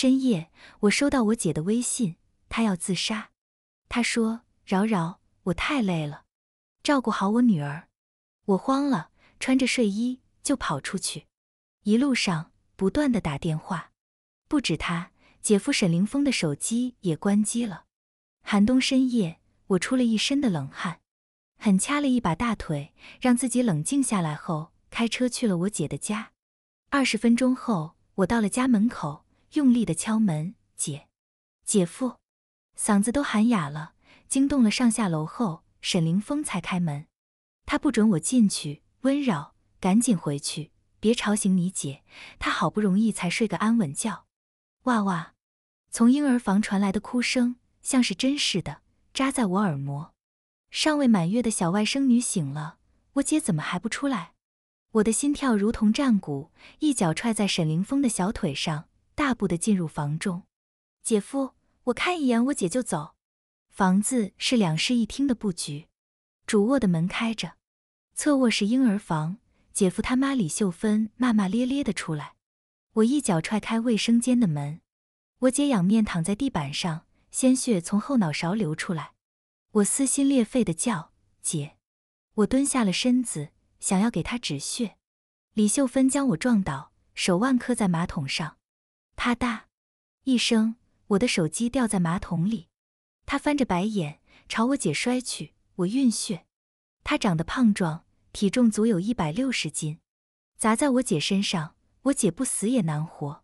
深夜，我收到我姐的微信，她要自杀。她说：“饶饶，我太累了，照顾好我女儿。”我慌了，穿着睡衣就跑出去，一路上不断的打电话，不止她，姐夫沈凌峰的手机也关机了。寒冬深夜，我出了一身的冷汗，狠掐了一把大腿，让自己冷静下来后，开车去了我姐的家。二十分钟后，我到了家门口。用力的敲门，姐姐夫，嗓子都喊哑了，惊动了上下楼后，沈凌峰才开门。他不准我进去，温柔，赶紧回去，别吵醒你姐，她好不容易才睡个安稳觉。哇哇，从婴儿房传来的哭声像是针似的扎在我耳膜。尚未满月的小外甥女醒了，我姐怎么还不出来？我的心跳如同战鼓，一脚踹在沈凌峰的小腿上。大步的进入房中，姐夫，我看一眼我姐就走。房子是两室一厅的布局，主卧的门开着，侧卧是婴儿房。姐夫他妈李秀芬骂骂咧咧的出来，我一脚踹开卫生间的门，我姐仰面躺在地板上，鲜血从后脑勺流出来，我撕心裂肺的叫姐，我蹲下了身子想要给她止血，李秀芬将我撞倒，手腕磕在马桶上。啪嗒一声，我的手机掉在马桶里。他翻着白眼朝我姐摔去，我晕血。他长得胖壮，体重足有一百六十斤，砸在我姐身上，我姐不死也难活。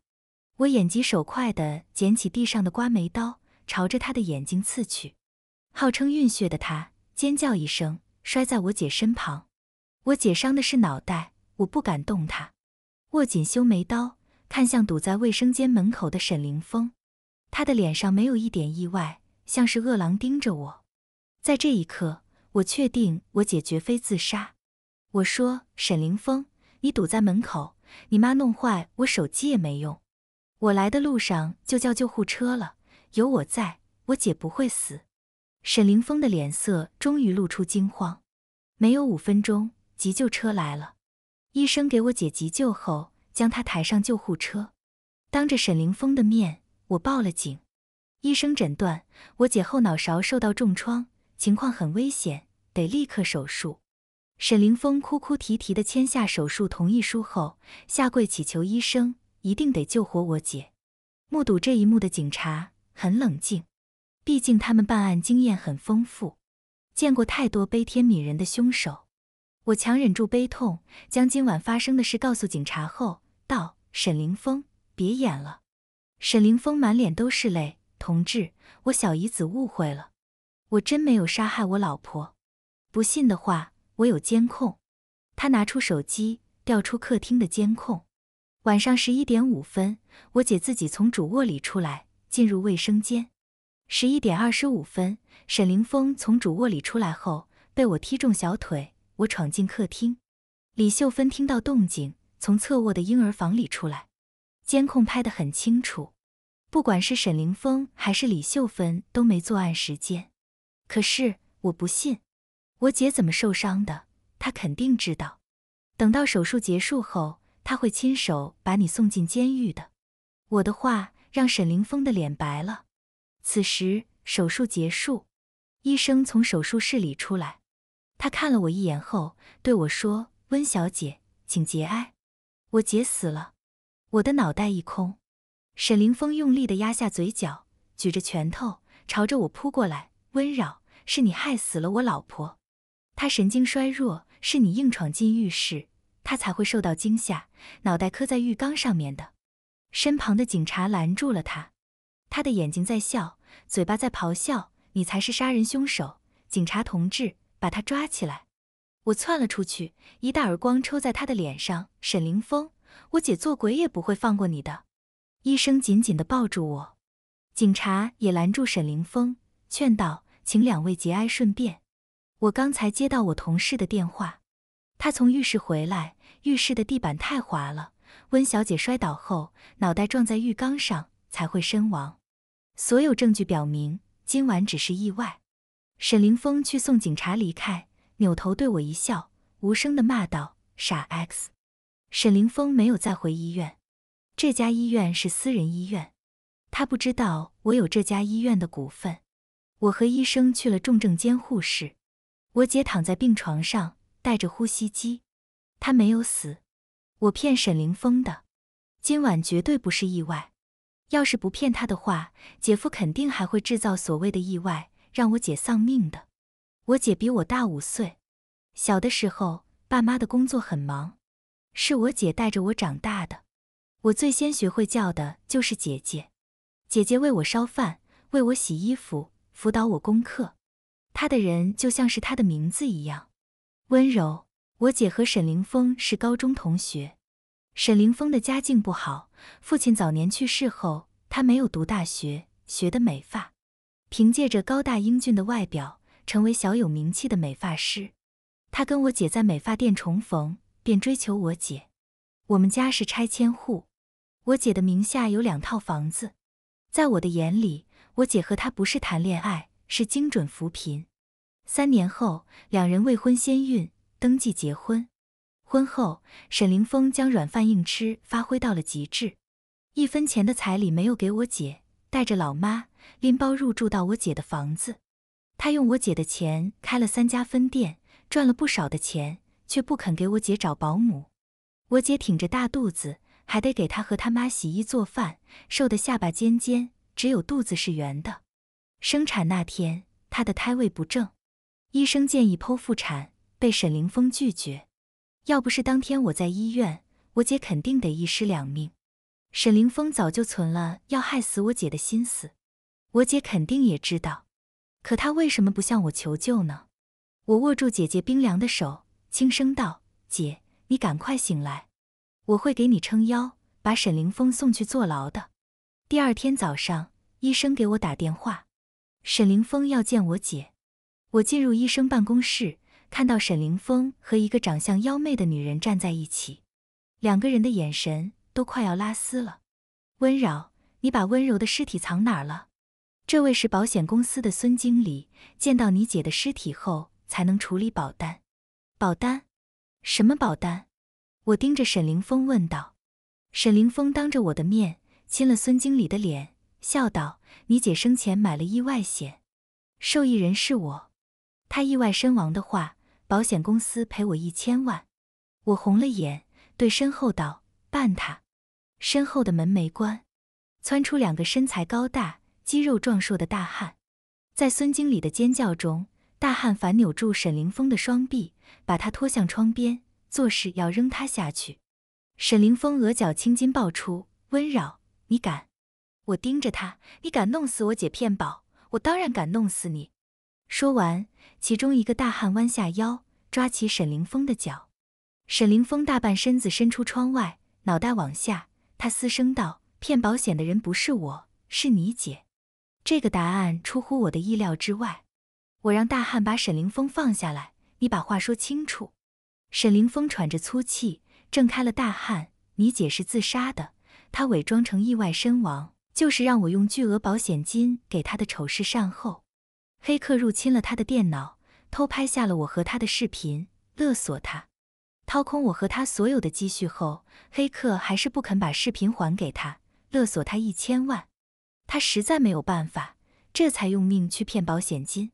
我眼疾手快的捡起地上的刮眉刀，朝着他的眼睛刺去。号称晕血的他尖叫一声，摔在我姐身旁。我姐伤的是脑袋，我不敢动他，握紧修眉刀。看向堵在卫生间门口的沈凌峰，他的脸上没有一点意外，像是饿狼盯着我。在这一刻，我确定我姐绝非自杀。我说：“沈凌峰，你堵在门口，你妈弄坏我手机也没用。我来的路上就叫救护车了，有我在，我姐不会死。”沈凌峰的脸色终于露出惊慌。没有五分钟，急救车来了，医生给我姐急救后。将他抬上救护车，当着沈凌峰的面，我报了警。医生诊断我姐后脑勺受到重创，情况很危险，得立刻手术。沈凌峰哭哭啼啼的签下手术同意书后，下跪祈求医生一定得救活我姐。目睹这一幕的警察很冷静，毕竟他们办案经验很丰富，见过太多悲天悯人的凶手。我强忍住悲痛，将今晚发生的事告诉警察后。沈凌峰，别演了。沈凌峰满脸都是泪，同志，我小姨子误会了，我真没有杀害我老婆。不信的话，我有监控。他拿出手机，调出客厅的监控。晚上十一点五分，我姐自己从主卧里出来，进入卫生间。十一点二十五分，沈凌峰从主卧里出来后，被我踢中小腿。我闯进客厅，李秀芬听到动静。从侧卧的婴儿房里出来，监控拍得很清楚。不管是沈凌峰还是李秀芬，都没作案时间。可是我不信，我姐怎么受伤的？她肯定知道。等到手术结束后，她会亲手把你送进监狱的。我的话让沈凌峰的脸白了。此时手术结束，医生从手术室里出来，他看了我一眼后对我说：“温小姐，请节哀。”我姐死了，我的脑袋一空。沈凌峰用力地压下嘴角，举着拳头朝着我扑过来。温柔，是你害死了我老婆，她神经衰弱，是你硬闯进浴室，她才会受到惊吓，脑袋磕在浴缸上面的。身旁的警察拦住了他，他的眼睛在笑，嘴巴在咆哮，你才是杀人凶手，警察同志，把他抓起来。我窜了出去，一大耳光抽在他的脸上。沈凌峰，我姐做鬼也不会放过你的！医生紧紧的抱住我，警察也拦住沈凌峰，劝道：“请两位节哀顺变。”我刚才接到我同事的电话，他从浴室回来，浴室的地板太滑了，温小姐摔倒后脑袋撞在浴缸上才会身亡。所有证据表明，今晚只是意外。沈凌峰去送警察离开。扭头对我一笑，无声的骂道：“傻 X。”沈凌峰没有再回医院。这家医院是私人医院，他不知道我有这家医院的股份。我和医生去了重症监护室，我姐躺在病床上，带着呼吸机。她没有死。我骗沈凌峰的，今晚绝对不是意外。要是不骗他的话，姐夫肯定还会制造所谓的意外，让我姐丧命的。我姐比我大五岁，小的时候爸妈的工作很忙，是我姐带着我长大的。我最先学会叫的就是姐姐，姐姐为我烧饭，为我洗衣服，辅导我功课。她的人就像是她的名字一样，温柔。我姐和沈凌峰是高中同学，沈凌峰的家境不好，父亲早年去世后，他没有读大学，学的美发，凭借着高大英俊的外表。成为小有名气的美发师，他跟我姐在美发店重逢，便追求我姐。我们家是拆迁户，我姐的名下有两套房子。在我的眼里，我姐和他不是谈恋爱，是精准扶贫。三年后，两人未婚先孕，登记结婚。婚后，沈凌峰将软饭硬吃发挥到了极致，一分钱的彩礼没有给我姐，带着老妈拎包入住到我姐的房子。他用我姐的钱开了三家分店，赚了不少的钱，却不肯给我姐找保姆。我姐挺着大肚子，还得给他和他妈洗衣做饭，瘦的下巴尖尖，只有肚子是圆的。生产那天，她的胎位不正，医生建议剖腹产，被沈凌峰拒绝。要不是当天我在医院，我姐肯定得一尸两命。沈凌峰早就存了要害死我姐的心思，我姐肯定也知道。可他为什么不向我求救呢？我握住姐姐冰凉的手，轻声道：“姐，你赶快醒来，我会给你撑腰，把沈凌峰送去坐牢的。”第二天早上，医生给我打电话，沈凌峰要见我姐。我进入医生办公室，看到沈凌峰和一个长相妖媚的女人站在一起，两个人的眼神都快要拉丝了。温柔，你把温柔的尸体藏哪儿了？这位是保险公司的孙经理，见到你姐的尸体后才能处理保单。保单？什么保单？我盯着沈凌峰问道。沈凌峰当着我的面亲了孙经理的脸，笑道：“你姐生前买了意外险，受益人是我。她意外身亡的话，保险公司赔我一千万。”我红了眼，对身后道：“办他！”身后的门没关，窜出两个身材高大。肌肉壮硕的大汉，在孙经理的尖叫中，大汉反扭住沈凌峰的双臂，把他拖向窗边，做势要扔他下去。沈凌峰额角青筋爆出，温柔：“你敢？”我盯着他：“你敢弄死我姐骗保？我当然敢弄死你！”说完，其中一个大汉弯下腰，抓起沈凌峰的脚。沈凌峰大半身子伸出窗外，脑袋往下，他嘶声道：“骗保险的人不是我，是你姐。”这个答案出乎我的意料之外，我让大汉把沈凌峰放下来。你把话说清楚。沈凌峰喘着粗气，挣开了大汉。你姐是自杀的，她伪装成意外身亡，就是让我用巨额保险金给她的丑事善后。黑客入侵了他的电脑，偷拍下了我和他的视频，勒索他。掏空我和他所有的积蓄后，黑客还是不肯把视频还给他，勒索他一千万。他实在没有办法，这才用命去骗保险金。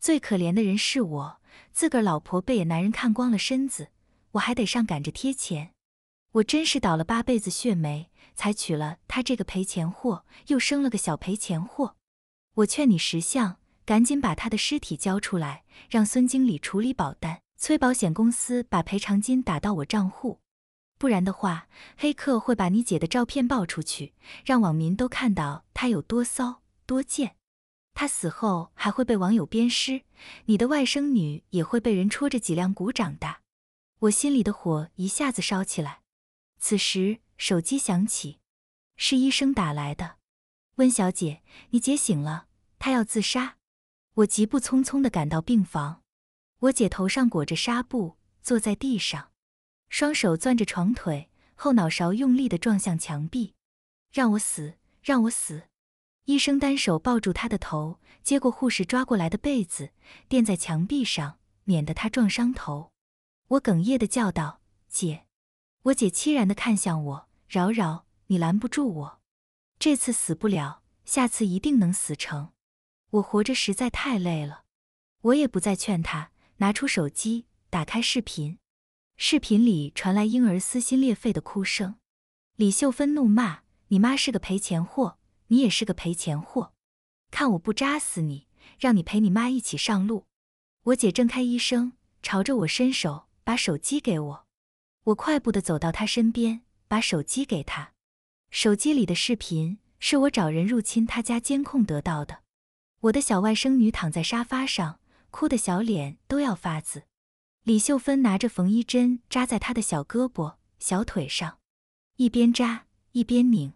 最可怜的人是我自个儿，老婆被野男人看光了身子，我还得上赶着贴钱。我真是倒了八辈子血霉，才娶了他这个赔钱货，又生了个小赔钱货。我劝你识相，赶紧把他的尸体交出来，让孙经理处理保单，催保险公司把赔偿金打到我账户。不然的话，黑客会把你姐的照片爆出去，让网民都看到她有多骚多贱。她死后还会被网友鞭尸，你的外甥女也会被人戳着脊梁骨长大。我心里的火一下子烧起来。此时手机响起，是医生打来的。温小姐，你姐醒了，她要自杀。我急步匆匆的赶到病房，我姐头上裹着纱布，坐在地上。双手攥着床腿，后脑勺用力地撞向墙壁，让我死，让我死！医生单手抱住他的头，接过护士抓过来的被子垫在墙壁上，免得他撞伤头。我哽咽地叫道：“姐！”我姐凄然地看向我：“饶饶，你拦不住我，这次死不了，下次一定能死成。我活着实在太累了。”我也不再劝他，拿出手机打开视频。视频里传来婴儿撕心裂肺的哭声，李秀芬怒骂：“你妈是个赔钱货，你也是个赔钱货，看我不扎死你，让你陪你妈一起上路。”我姐挣开医生，朝着我伸手，把手机给我。我快步地走到她身边，把手机给她。手机里的视频是我找人入侵她家监控得到的。我的小外甥女躺在沙发上，哭的小脸都要发紫。李秀芬拿着缝衣针扎在她的小胳膊、小腿上，一边扎一边拧。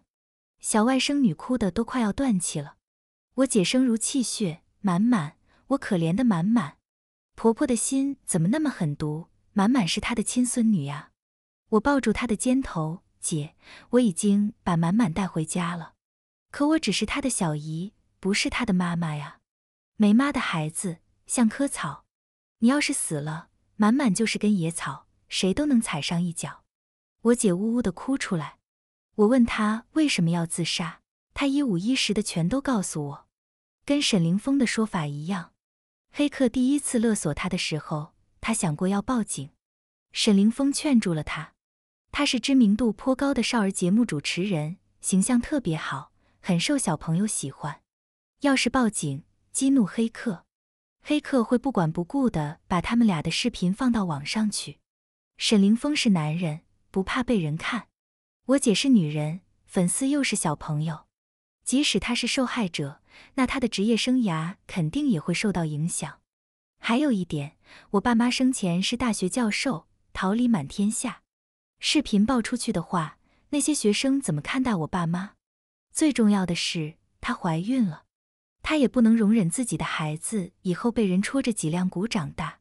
小外甥女哭得都快要断气了。我姐生如气血满满，我可怜的满满，婆婆的心怎么那么狠毒？满满是她的亲孙女呀。我抱住她的肩头，姐，我已经把满满带回家了。可我只是她的小姨，不是她的妈妈呀。没妈的孩子像棵草。你要是死了。满满就是根野草，谁都能踩上一脚。我姐呜呜的哭出来，我问她为什么要自杀，她一五一十的全都告诉我，跟沈凌峰的说法一样。黑客第一次勒索他的时候，他想过要报警，沈凌峰劝住了他。他是知名度颇高的少儿节目主持人，形象特别好，很受小朋友喜欢。要是报警，激怒黑客。黑客会不管不顾的把他们俩的视频放到网上去。沈凌峰是男人，不怕被人看。我姐是女人，粉丝又是小朋友，即使她是受害者，那她的职业生涯肯定也会受到影响。还有一点，我爸妈生前是大学教授，桃李满天下。视频爆出去的话，那些学生怎么看待我爸妈？最重要的是，她怀孕了。他也不能容忍自己的孩子以后被人戳着脊梁骨长大。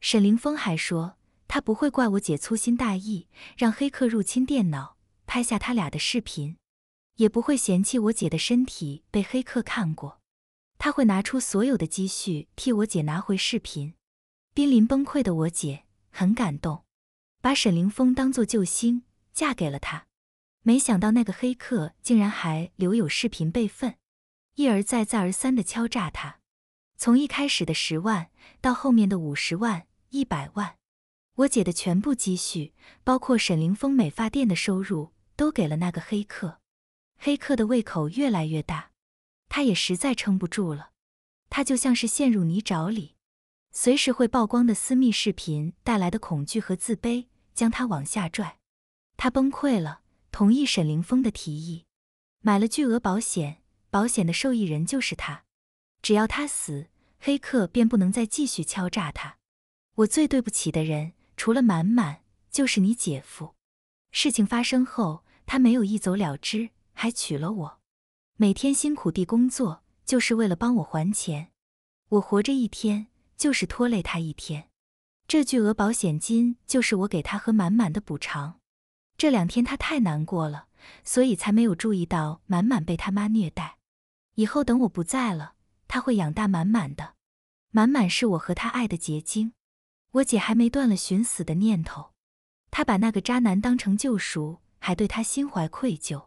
沈凌峰还说，他不会怪我姐粗心大意，让黑客入侵电脑拍下他俩的视频，也不会嫌弃我姐的身体被黑客看过。他会拿出所有的积蓄替我姐拿回视频。濒临崩溃的我姐很感动，把沈凌峰当作救星，嫁给了他。没想到那个黑客竟然还留有视频备份。一而再、再而三的敲诈他，从一开始的十万，到后面的五十万、一百万，我姐的全部积蓄，包括沈凌峰美发店的收入，都给了那个黑客。黑客的胃口越来越大，他也实在撑不住了。他就像是陷入泥沼里，随时会曝光的私密视频带来的恐惧和自卑，将他往下拽。他崩溃了，同意沈凌峰的提议，买了巨额保险。保险的受益人就是他，只要他死，黑客便不能再继续敲诈他。我最对不起的人，除了满满，就是你姐夫。事情发生后，他没有一走了之，还娶了我，每天辛苦地工作，就是为了帮我还钱。我活着一天，就是拖累他一天。这巨额保险金，就是我给他和满满的补偿。这两天他太难过了，所以才没有注意到满满被他妈虐待。以后等我不在了，他会养大满满的。满满是我和他爱的结晶。我姐还没断了寻死的念头，她把那个渣男当成救赎，还对他心怀愧疚。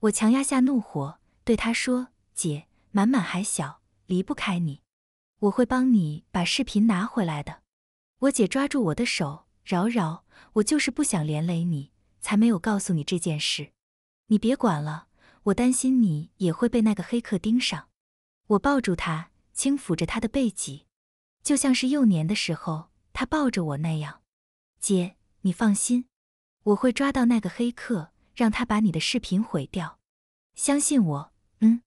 我强压下怒火，对她说：“姐，满满还小，离不开你。我会帮你把视频拿回来的。”我姐抓住我的手：“饶饶，我就是不想连累你，才没有告诉你这件事。你别管了。”我担心你也会被那个黑客盯上，我抱住他，轻抚着他的背脊，就像是幼年的时候他抱着我那样。姐，你放心，我会抓到那个黑客，让他把你的视频毁掉，相信我。嗯，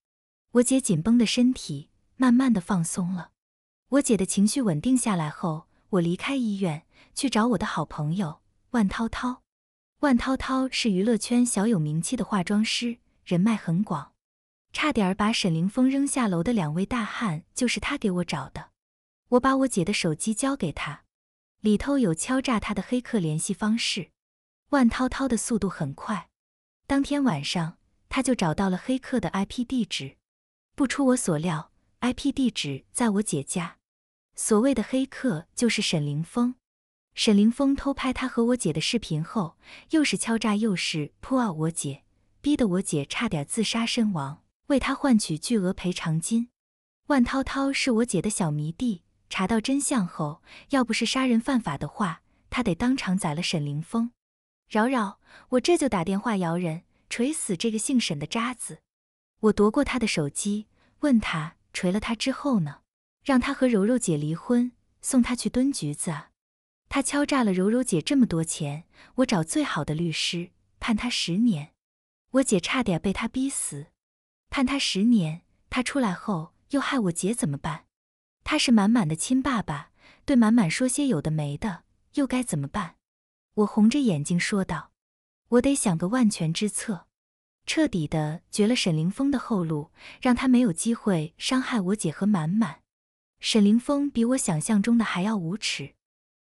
我姐紧绷的身体慢慢的放松了。我姐的情绪稳定下来后，我离开医院去找我的好朋友万涛涛。万涛涛是娱乐圈小有名气的化妆师。人脉很广，差点儿把沈凌峰扔下楼的两位大汉就是他给我找的。我把我姐的手机交给他，里头有敲诈他的黑客联系方式。万涛涛的速度很快，当天晚上他就找到了黑客的 IP 地址。不出我所料，IP 地址在我姐家。所谓的黑客就是沈凌峰。沈凌峰偷拍他和我姐的视频后，又是敲诈又是 out 我姐。逼得我姐差点自杀身亡，为她换取巨额赔偿金。万涛涛是我姐的小迷弟，查到真相后，要不是杀人犯法的话，他得当场宰了沈凌峰。饶饶，我这就打电话摇人，锤死这个姓沈的渣子！我夺过他的手机，问他锤了他之后呢？让他和柔柔姐离婚，送他去蹲局子啊！他敲诈了柔柔姐这么多钱，我找最好的律师判他十年。我姐差点被他逼死，判他十年，他出来后又害我姐怎么办？他是满满的亲爸爸，对满满说些有的没的，又该怎么办？我红着眼睛说道：“我得想个万全之策，彻底的绝了沈凌峰的后路，让他没有机会伤害我姐和满满。”沈凌峰比我想象中的还要无耻，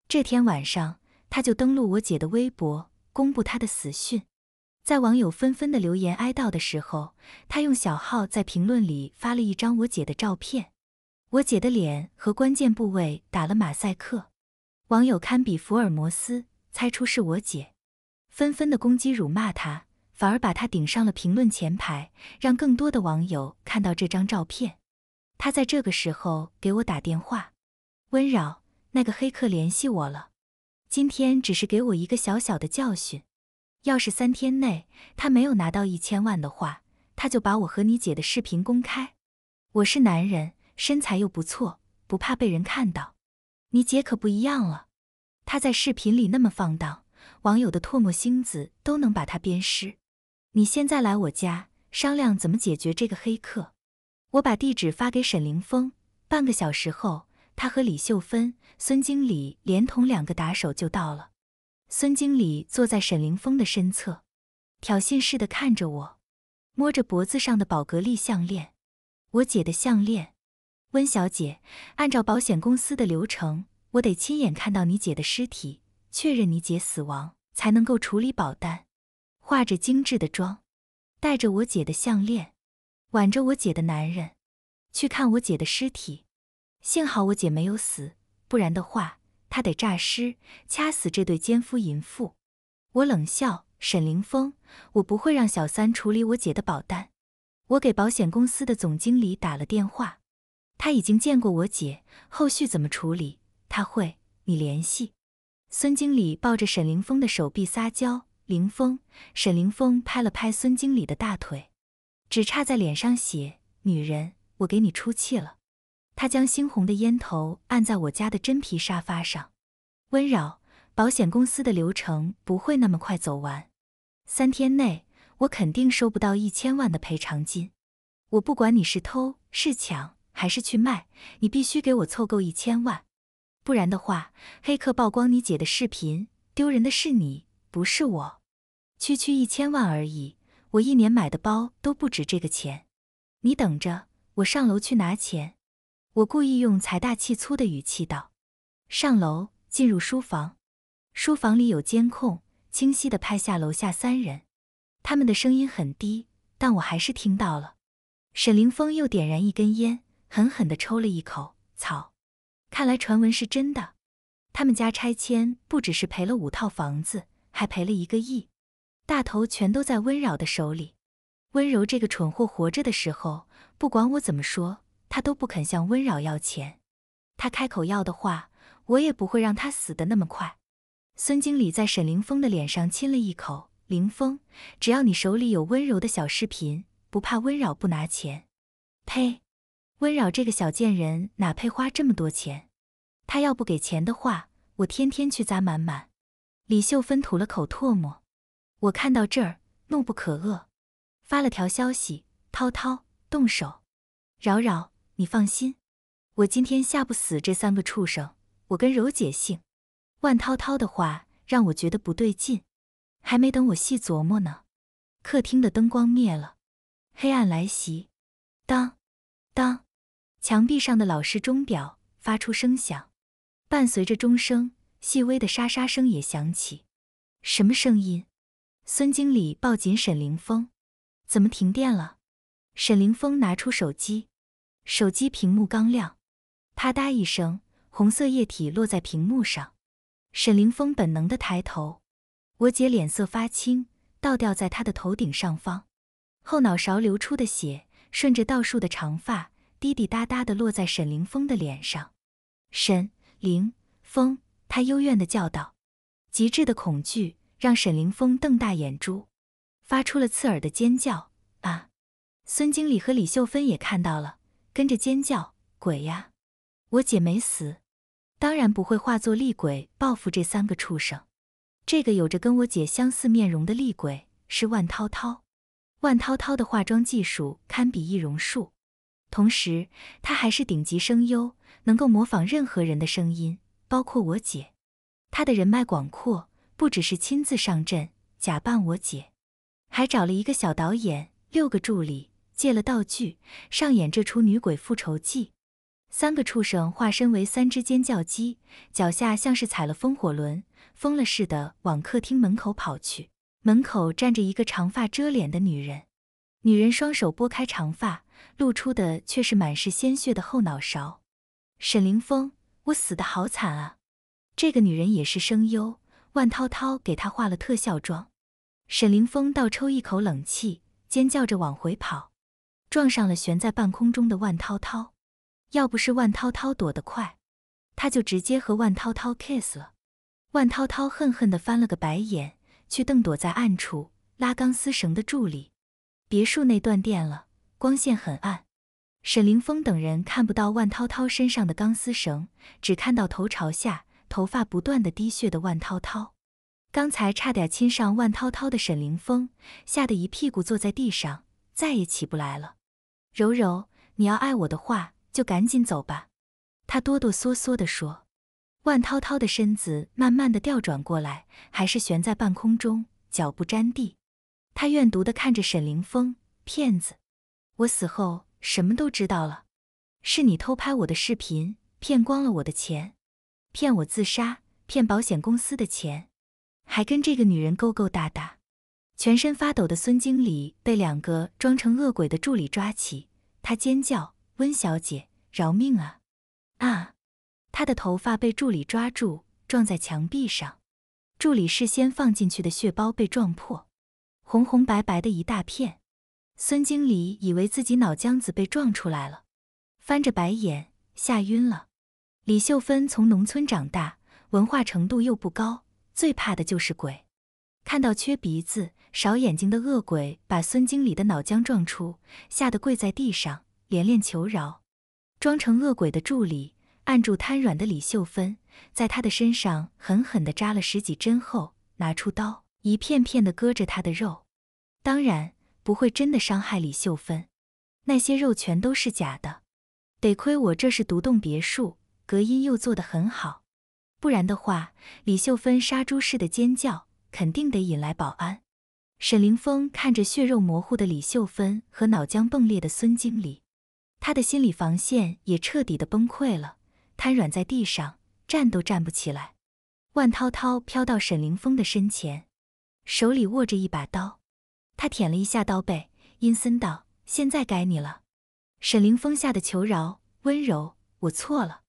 这天晚上他就登录我姐的微博，公布他的死讯。在网友纷纷的留言哀悼的时候，他用小号在评论里发了一张我姐的照片，我姐的脸和关键部位打了马赛克，网友堪比福尔摩斯，猜出是我姐，纷纷的攻击辱骂他，反而把他顶上了评论前排，让更多的网友看到这张照片。他在这个时候给我打电话，温柔，那个黑客联系我了，今天只是给我一个小小的教训。要是三天内他没有拿到一千万的话，他就把我和你姐的视频公开。我是男人，身材又不错，不怕被人看到。你姐可不一样了，她在视频里那么放荡，网友的唾沫星子都能把她鞭尸。你现在来我家商量怎么解决这个黑客。我把地址发给沈凌峰，半个小时后，他和李秀芬、孙经理连同两个打手就到了。孙经理坐在沈凌峰的身侧，挑衅似的看着我，摸着脖子上的宝格丽项链，我姐的项链。温小姐，按照保险公司的流程，我得亲眼看到你姐的尸体，确认你姐死亡，才能够处理保单。化着精致的妆，带着我姐的项链，挽着我姐的男人，去看我姐的尸体。幸好我姐没有死，不然的话。他得诈尸，掐死这对奸夫淫妇！我冷笑：“沈凌峰，我不会让小三处理我姐的保单。”我给保险公司的总经理打了电话，他已经见过我姐，后续怎么处理，他会，你联系。孙经理抱着沈凌峰的手臂撒娇：“凌峰。”沈凌峰拍了拍孙经理的大腿，只差在脸上写：“女人，我给你出气了。”他将猩红的烟头按在我家的真皮沙发上，温柔。保险公司的流程不会那么快走完，三天内我肯定收不到一千万的赔偿金。我不管你是偷是抢还是去卖，你必须给我凑够一千万，不然的话，黑客曝光你姐的视频，丢人的是你，不是我。区区一千万而已，我一年买的包都不值这个钱。你等着，我上楼去拿钱。我故意用财大气粗的语气道：“上楼，进入书房。书房里有监控，清晰的拍下楼下三人。他们的声音很低，但我还是听到了。”沈凌峰又点燃一根烟，狠狠的抽了一口。草，看来传闻是真的。他们家拆迁不只是赔了五套房子，还赔了一个亿，大头全都在温柔的手里。温柔这个蠢货活着的时候，不管我怎么说。他都不肯向温柔要钱，他开口要的话，我也不会让他死得那么快。孙经理在沈凌峰的脸上亲了一口：“凌峰，只要你手里有温柔的小视频，不怕温柔不拿钱。”呸！温柔这个小贱人哪配花这么多钱？他要不给钱的话，我天天去砸满满。李秀芬吐了口唾沫，我看到这儿怒不可遏，发了条消息：“涛涛，动手！”饶饶。你放心，我今天吓不死这三个畜生。我跟柔姐姓。万涛涛的话让我觉得不对劲，还没等我细琢磨呢，客厅的灯光灭了，黑暗来袭。当，当，墙壁上的老式钟表发出声响，伴随着钟声，细微的沙沙声也响起。什么声音？孙经理抱紧沈凌峰，怎么停电了？沈凌峰拿出手机。手机屏幕刚亮，啪嗒一声，红色液体落在屏幕上。沈凌峰本能的抬头，我姐脸色发青，倒吊在他的头顶上方，后脑勺流出的血顺着倒竖的长发滴滴答答的落在沈凌峰的脸上。沈凌峰，他幽怨的叫道。极致的恐惧让沈凌峰瞪大眼珠，发出了刺耳的尖叫啊！孙经理和李秀芬也看到了。跟着尖叫，鬼呀！我姐没死，当然不会化作厉鬼报复这三个畜生。这个有着跟我姐相似面容的厉鬼是万涛涛。万涛涛的化妆技术堪比易容术，同时他还是顶级声优，能够模仿任何人的声音，包括我姐。他的人脉广阔，不只是亲自上阵假扮我姐，还找了一个小导演、六个助理。借了道具，上演这出女鬼复仇记。三个畜生化身为三只尖叫鸡，脚下像是踩了风火轮，疯了似的往客厅门口跑去。门口站着一个长发遮脸的女人，女人双手拨开长发，露出的却是满是鲜血的后脑勺。沈凌峰，我死的好惨啊！这个女人也是声优，万涛涛给她化了特效妆。沈凌峰倒抽一口冷气，尖叫着往回跑。撞上了悬在半空中的万涛涛，要不是万涛涛躲得快，他就直接和万涛涛 kiss 了。万涛涛恨恨地翻了个白眼，去瞪躲在暗处拉钢丝绳的助理。别墅内断电了，光线很暗，沈凌峰等人看不到万涛涛身上的钢丝绳，只看到头朝下、头发不断的滴血的万涛涛。刚才差点亲上万涛涛的沈凌峰，吓得一屁股坐在地上，再也起不来了。柔柔，你要爱我的话，就赶紧走吧。”他哆哆嗦嗦的说。万涛涛的身子慢慢的调转过来，还是悬在半空中，脚不沾地。他怨毒的看着沈凌峰，骗子！我死后什么都知道了，是你偷拍我的视频，骗光了我的钱，骗我自杀，骗保险公司的钱，还跟这个女人勾勾搭搭。全身发抖的孙经理被两个装成恶鬼的助理抓起，他尖叫：“温小姐，饶命啊！”啊！他的头发被助理抓住，撞在墙壁上，助理事先放进去的血包被撞破，红红白白的一大片。孙经理以为自己脑浆子被撞出来了，翻着白眼吓晕了。李秀芬从农村长大，文化程度又不高，最怕的就是鬼，看到缺鼻子。少眼睛的恶鬼把孙经理的脑浆撞出，吓得跪在地上连连求饶。装成恶鬼的助理按住瘫软的李秀芬，在她的身上狠狠地扎了十几针后，拿出刀一片片地割着她的肉。当然不会真的伤害李秀芬，那些肉全都是假的。得亏我这是独栋别墅，隔音又做得很好，不然的话，李秀芬杀猪似的尖叫肯定得引来保安。沈凌峰看着血肉模糊的李秀芬和脑浆迸裂的孙经理，他的心理防线也彻底的崩溃了，瘫软在地上，站都站不起来。万涛涛飘到沈凌峰的身前，手里握着一把刀，他舔了一下刀背，阴森道：“现在该你了。”沈凌峰吓得求饶：“温柔，我错了，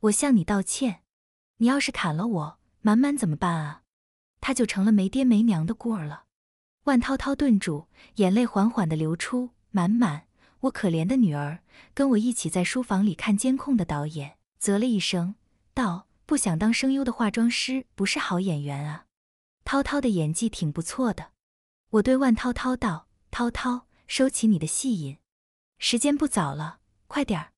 我向你道歉。你要是砍了我，满满怎么办啊？他就成了没爹没娘的孤儿了。”万涛涛顿住，眼泪缓缓地流出。满满，我可怜的女儿，跟我一起在书房里看监控的导演啧了一声，道：“不想当声优的化妆师不是好演员啊。”涛涛的演技挺不错的。我对万涛涛道：“涛涛，收起你的戏瘾，时间不早了，快点儿。”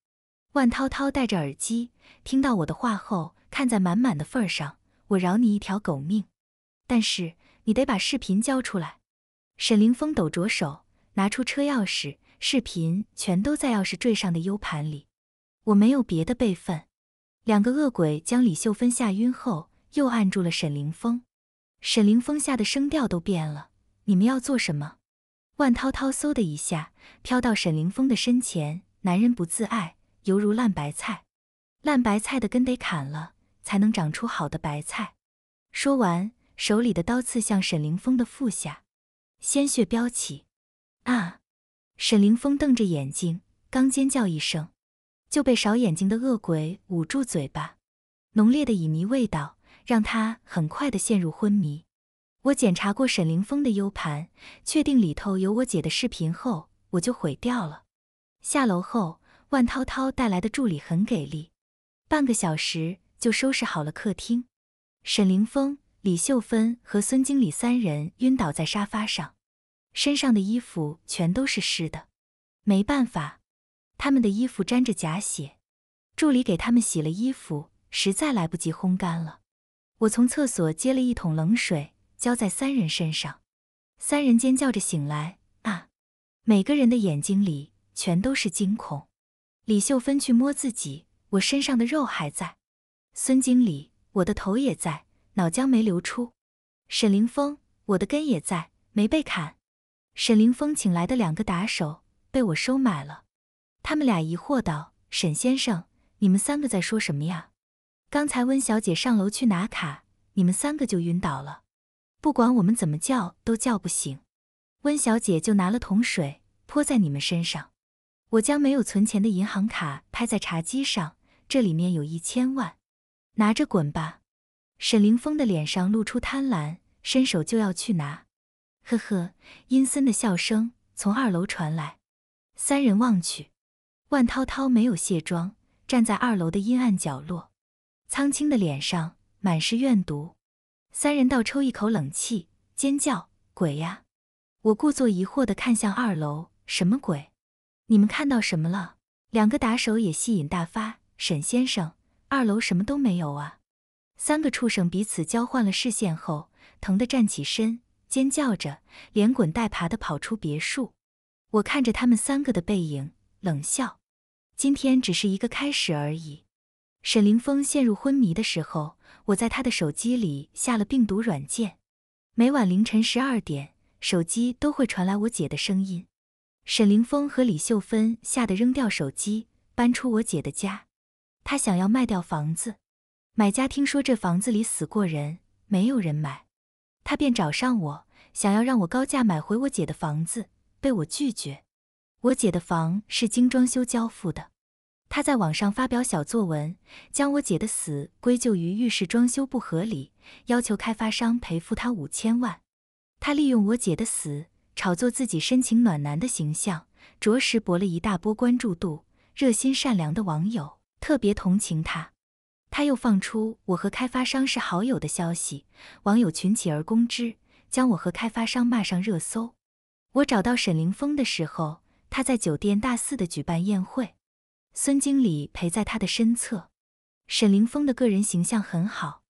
万涛涛戴着耳机，听到我的话后，看在满满的份儿上，我饶你一条狗命，但是你得把视频交出来。沈凌峰抖着手拿出车钥匙，视频全都在钥匙坠上的 U 盘里，我没有别的备份。两个恶鬼将李秀芬吓晕后，又按住了沈凌峰。沈凌峰吓得声调都变了：“你们要做什么？”万涛涛嗖的一下飘到沈凌峰的身前，男人不自爱，犹如烂白菜，烂白菜的根得砍了，才能长出好的白菜。说完，手里的刀刺向沈凌峰的腹下。鲜血飙起，啊！沈凌峰瞪着眼睛，刚尖叫一声，就被少眼睛的恶鬼捂住嘴巴。浓烈的乙醚味道让他很快的陷入昏迷。我检查过沈凌峰的 U 盘，确定里头有我姐的视频后，我就毁掉了。下楼后，万涛涛带来的助理很给力，半个小时就收拾好了客厅。沈凌峰。李秀芬和孙经理三人晕倒在沙发上，身上的衣服全都是湿的。没办法，他们的衣服沾着假血。助理给他们洗了衣服，实在来不及烘干了。我从厕所接了一桶冷水，浇在三人身上。三人尖叫着醒来啊！每个人的眼睛里全都是惊恐。李秀芬去摸自己，我身上的肉还在。孙经理，我的头也在。脑浆没流出，沈凌峰，我的根也在，没被砍。沈凌峰请来的两个打手被我收买了。他们俩疑惑道：“沈先生，你们三个在说什么呀？刚才温小姐上楼去拿卡，你们三个就晕倒了。不管我们怎么叫，都叫不醒。温小姐就拿了桶水泼在你们身上。我将没有存钱的银行卡拍在茶几上，这里面有一千万，拿着滚吧。”沈凌峰的脸上露出贪婪，伸手就要去拿。呵呵，阴森的笑声从二楼传来。三人望去，万涛涛没有卸妆，站在二楼的阴暗角落。苍青的脸上满是怨毒。三人倒抽一口冷气，尖叫：“鬼呀！”我故作疑惑地看向二楼：“什么鬼？你们看到什么了？”两个打手也吸引大发：“沈先生，二楼什么都没有啊。”三个畜生彼此交换了视线后，疼得站起身，尖叫着，连滚带爬地跑出别墅。我看着他们三个的背影，冷笑。今天只是一个开始而已。沈凌峰陷入昏迷的时候，我在他的手机里下了病毒软件。每晚凌晨十二点，手机都会传来我姐的声音。沈凌峰和李秀芬吓得扔掉手机，搬出我姐的家。他想要卖掉房子。买家听说这房子里死过人，没有人买，他便找上我，想要让我高价买回我姐的房子，被我拒绝。我姐的房是精装修交付的。他在网上发表小作文，将我姐的死归咎于浴室装修不合理，要求开发商赔付他五千万。他利用我姐的死炒作自己深情暖男的形象，着实博了一大波关注度。热心善良的网友特别同情他。他又放出我和开发商是好友的消息，网友群起而攻之，将我和开发商骂上热搜。我找到沈凌峰的时候，他在酒店大肆的举办宴会，孙经理陪在他的身侧。沈凌峰的个人形象很好，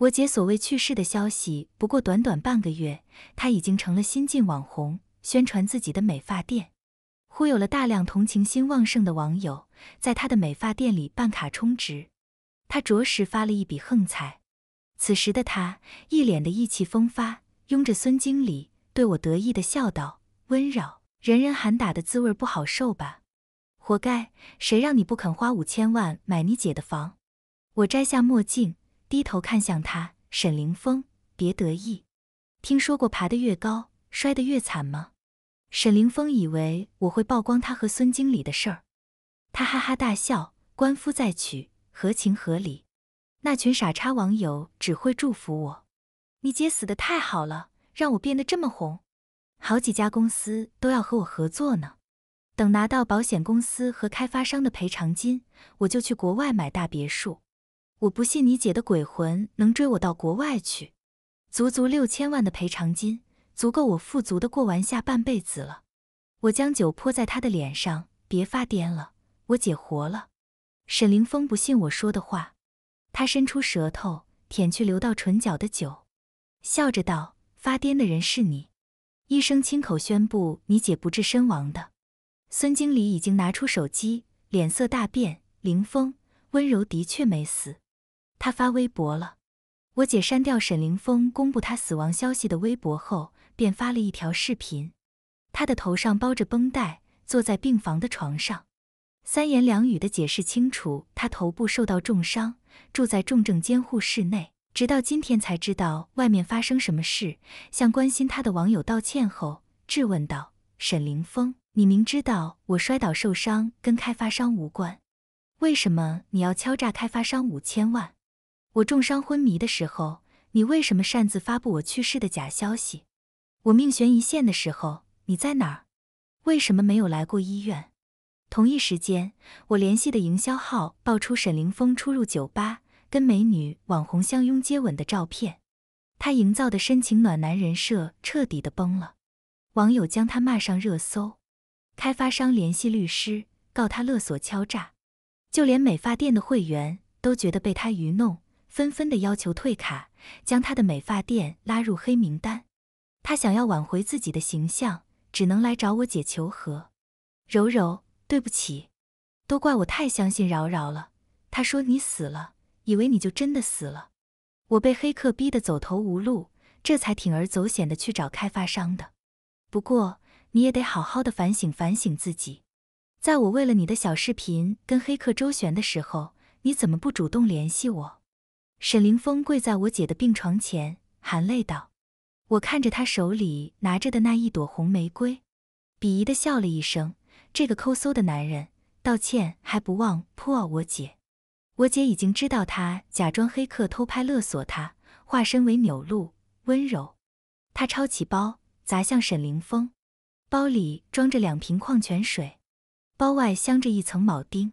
我姐所谓去世的消息不过短短半个月，他已经成了新晋网红，宣传自己的美发店，忽悠了大量同情心旺盛的网友，在他的美发店里办卡充值。他着实发了一笔横财，此时的他一脸的意气风发，拥着孙经理对我得意的笑道：“温柔，人人喊打的滋味不好受吧？活该，谁让你不肯花五千万买你姐的房？”我摘下墨镜，低头看向他，沈凌峰，别得意，听说过爬得越高，摔得越惨吗？沈凌峰以为我会曝光他和孙经理的事儿，他哈哈大笑，官夫再娶。合情合理，那群傻叉网友只会祝福我。你姐死的太好了，让我变得这么红，好几家公司都要和我合作呢。等拿到保险公司和开发商的赔偿金，我就去国外买大别墅。我不信你姐的鬼魂能追我到国外去。足足六千万的赔偿金，足够我富足的过完下半辈子了。我将酒泼在他的脸上，别发癫了，我姐活了。沈凌峰不信我说的话，他伸出舌头舔去流到唇角的酒，笑着道：“发癫的人是你，医生亲口宣布你姐不治身亡的。”孙经理已经拿出手机，脸色大变。凌峰温柔的确没死，他发微博了。我姐删掉沈凌峰公布她死亡消息的微博后，便发了一条视频，她的头上包着绷带，坐在病房的床上。三言两语的解释清楚，他头部受到重伤，住在重症监护室内，直到今天才知道外面发生什么事。向关心他的网友道歉后，质问道：“沈凌峰，你明知道我摔倒受伤跟开发商无关，为什么你要敲诈开发商五千万？我重伤昏迷的时候，你为什么擅自发布我去世的假消息？我命悬一线的时候，你在哪儿？为什么没有来过医院？”同一时间，我联系的营销号爆出沈凌峰出入酒吧跟美女网红相拥接吻的照片，他营造的深情暖男人设彻底的崩了，网友将他骂上热搜，开发商联系律师告他勒索敲诈，就连美发店的会员都觉得被他愚弄，纷纷的要求退卡，将他的美发店拉入黑名单，他想要挽回自己的形象，只能来找我姐求和，柔柔。对不起，都怪我太相信饶饶了。他说你死了，以为你就真的死了。我被黑客逼得走投无路，这才铤而走险的去找开发商的。不过你也得好好的反省反省自己。在我为了你的小视频跟黑客周旋的时候，你怎么不主动联系我？沈凌峰跪在我姐的病床前，含泪道：“我看着他手里拿着的那一朵红玫瑰，鄙夷的笑了一声。”这个抠搜的男人道歉还不忘扑我姐，我姐已经知道他假装黑客偷拍勒索他，化身为纽露温柔。他抄起包砸向沈凌峰，包里装着两瓶矿泉水，包外镶着一层铆钉，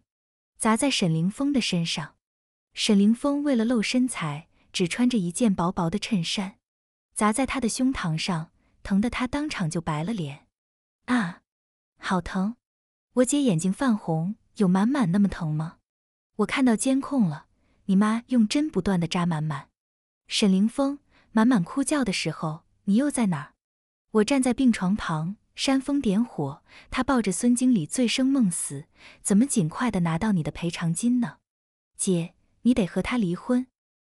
砸在沈凌峰的身上。沈凌峰为了露身材，只穿着一件薄薄的衬衫，砸在他的胸膛上，疼得他当场就白了脸。啊！好疼，我姐眼睛泛红，有满满那么疼吗？我看到监控了，你妈用针不断的扎满满。沈凌峰，满满哭叫的时候，你又在哪儿？我站在病床旁煽风点火，他抱着孙经理醉生梦死，怎么尽快的拿到你的赔偿金呢？姐，你得和他离婚，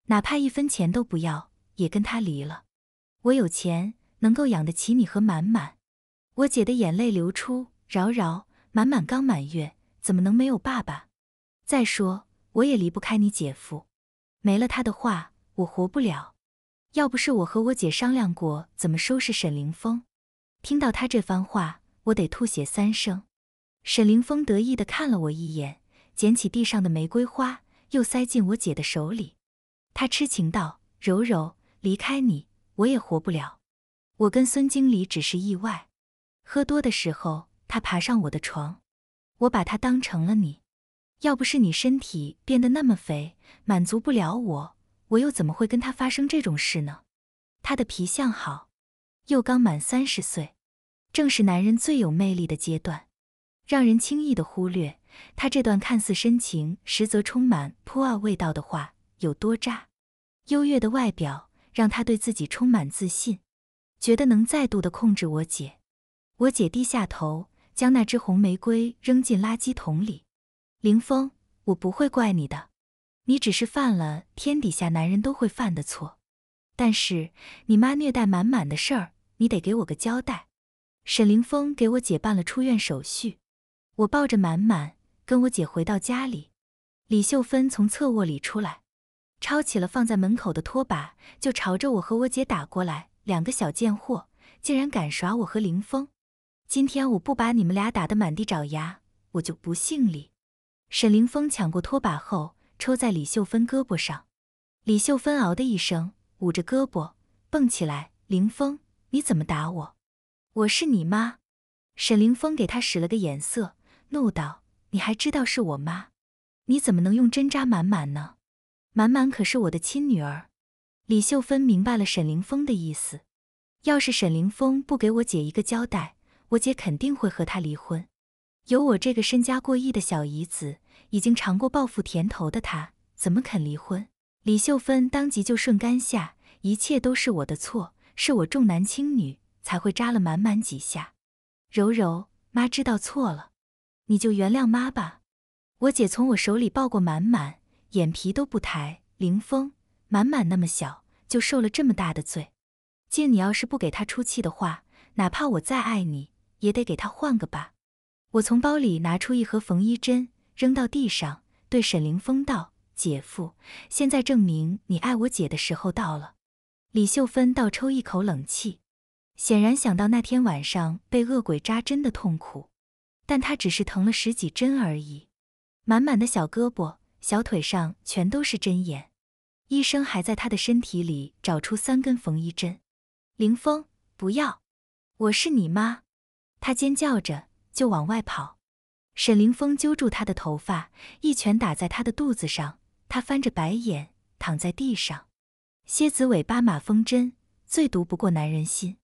哪怕一分钱都不要，也跟他离了。我有钱，能够养得起你和满满。我姐的眼泪流出。饶饶满满刚满月，怎么能没有爸爸？再说我也离不开你姐夫，没了他的话我活不了。要不是我和我姐商量过怎么收拾沈凌峰，听到他这番话我得吐血三升。沈凌峰得意地看了我一眼，捡起地上的玫瑰花，又塞进我姐的手里。他痴情道：“柔柔，离开你我也活不了。我跟孙经理只是意外，喝多的时候。”他爬上我的床，我把他当成了你。要不是你身体变得那么肥，满足不了我，我又怎么会跟他发生这种事呢？他的皮相好，又刚满三十岁，正是男人最有魅力的阶段，让人轻易的忽略他这段看似深情，实则充满泼辣味道的话有多渣。优越的外表让他对自己充满自信，觉得能再度的控制我姐。我姐低下头。将那只红玫瑰扔进垃圾桶里，凌峰，我不会怪你的，你只是犯了天底下男人都会犯的错。但是你妈虐待满满的事儿，你得给我个交代。沈凌峰给我姐办了出院手续，我抱着满满跟我姐回到家里。李秀芬从侧卧里出来，抄起了放在门口的拖把，就朝着我和我姐打过来。两个小贱货，竟然敢耍我和凌峰！今天我不把你们俩打得满地找牙，我就不姓李。沈凌峰抢过拖把后，抽在李秀芬胳膊上。李秀芬嗷的一声，捂着胳膊蹦起来。凌峰，你怎么打我？我是你妈。沈凌峰给他使了个眼色，怒道：“你还知道是我妈？你怎么能用针扎满满呢？满满可是我的亲女儿。”李秀芬明白了沈凌峰的意思。要是沈凌峰不给我姐一个交代，我姐肯定会和他离婚，有我这个身家过亿的小姨子，已经尝过报复甜头的她，怎么肯离婚？李秀芬当即就顺杆下，一切都是我的错，是我重男轻女才会扎了满满几下。柔柔，妈知道错了，你就原谅妈吧。我姐从我手里抱过满满，眼皮都不抬。凌峰，满满那么小就受了这么大的罪，静，你要是不给他出气的话，哪怕我再爱你。也得给他换个吧。我从包里拿出一盒缝衣针，扔到地上，对沈凌峰道：“姐夫，现在证明你爱我姐的时候到了。”李秀芬倒抽一口冷气，显然想到那天晚上被恶鬼扎针的痛苦，但她只是疼了十几针而已。满满的小胳膊、小腿上全都是针眼，医生还在她的身体里找出三根缝衣针。凌峰，不要！我是你妈。他尖叫着就往外跑，沈凌峰揪住他的头发，一拳打在他的肚子上。他翻着白眼躺在地上。蝎子尾巴，马蜂针，最毒不过男人心。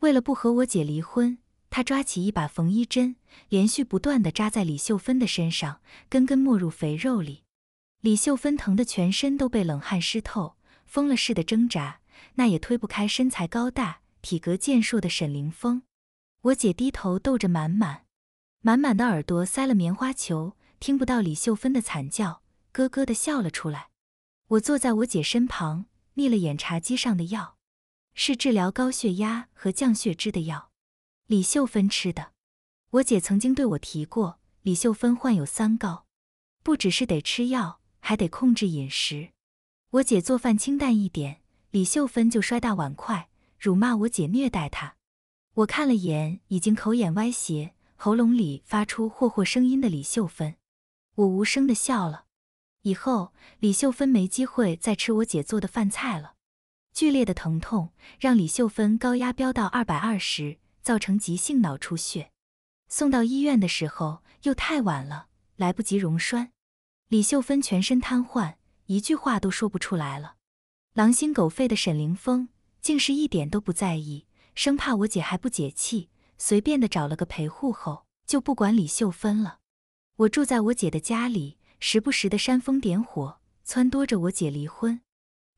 为了不和我姐离婚，他抓起一把缝衣针，连续不断的扎在李秀芬的身上，根根没入肥肉里。李秀芬疼得全身都被冷汗湿透，疯了似的挣扎，那也推不开身材高大、体格健硕的沈凌峰。我姐低头逗着满满，满满的耳朵塞了棉花球，听不到李秀芬的惨叫，咯咯的笑了出来。我坐在我姐身旁，睨了眼茶几上的药，是治疗高血压和降血脂的药，李秀芬吃的。我姐曾经对我提过，李秀芬患有三高，不只是得吃药，还得控制饮食。我姐做饭清淡一点，李秀芬就摔大碗筷，辱骂我姐虐待她。我看了眼已经口眼歪斜、喉咙里发出霍霍声音的李秀芬，我无声的笑了。以后李秀芬没机会再吃我姐做的饭菜了。剧烈的疼痛让李秀芬高压飙到二百二十，造成急性脑出血。送到医院的时候又太晚了，来不及溶栓。李秀芬全身瘫痪，一句话都说不出来了。狼心狗肺的沈凌峰竟是一点都不在意。生怕我姐还不解气，随便的找了个陪护后，就不管李秀芬了。我住在我姐的家里，时不时的煽风点火，撺掇着我姐离婚。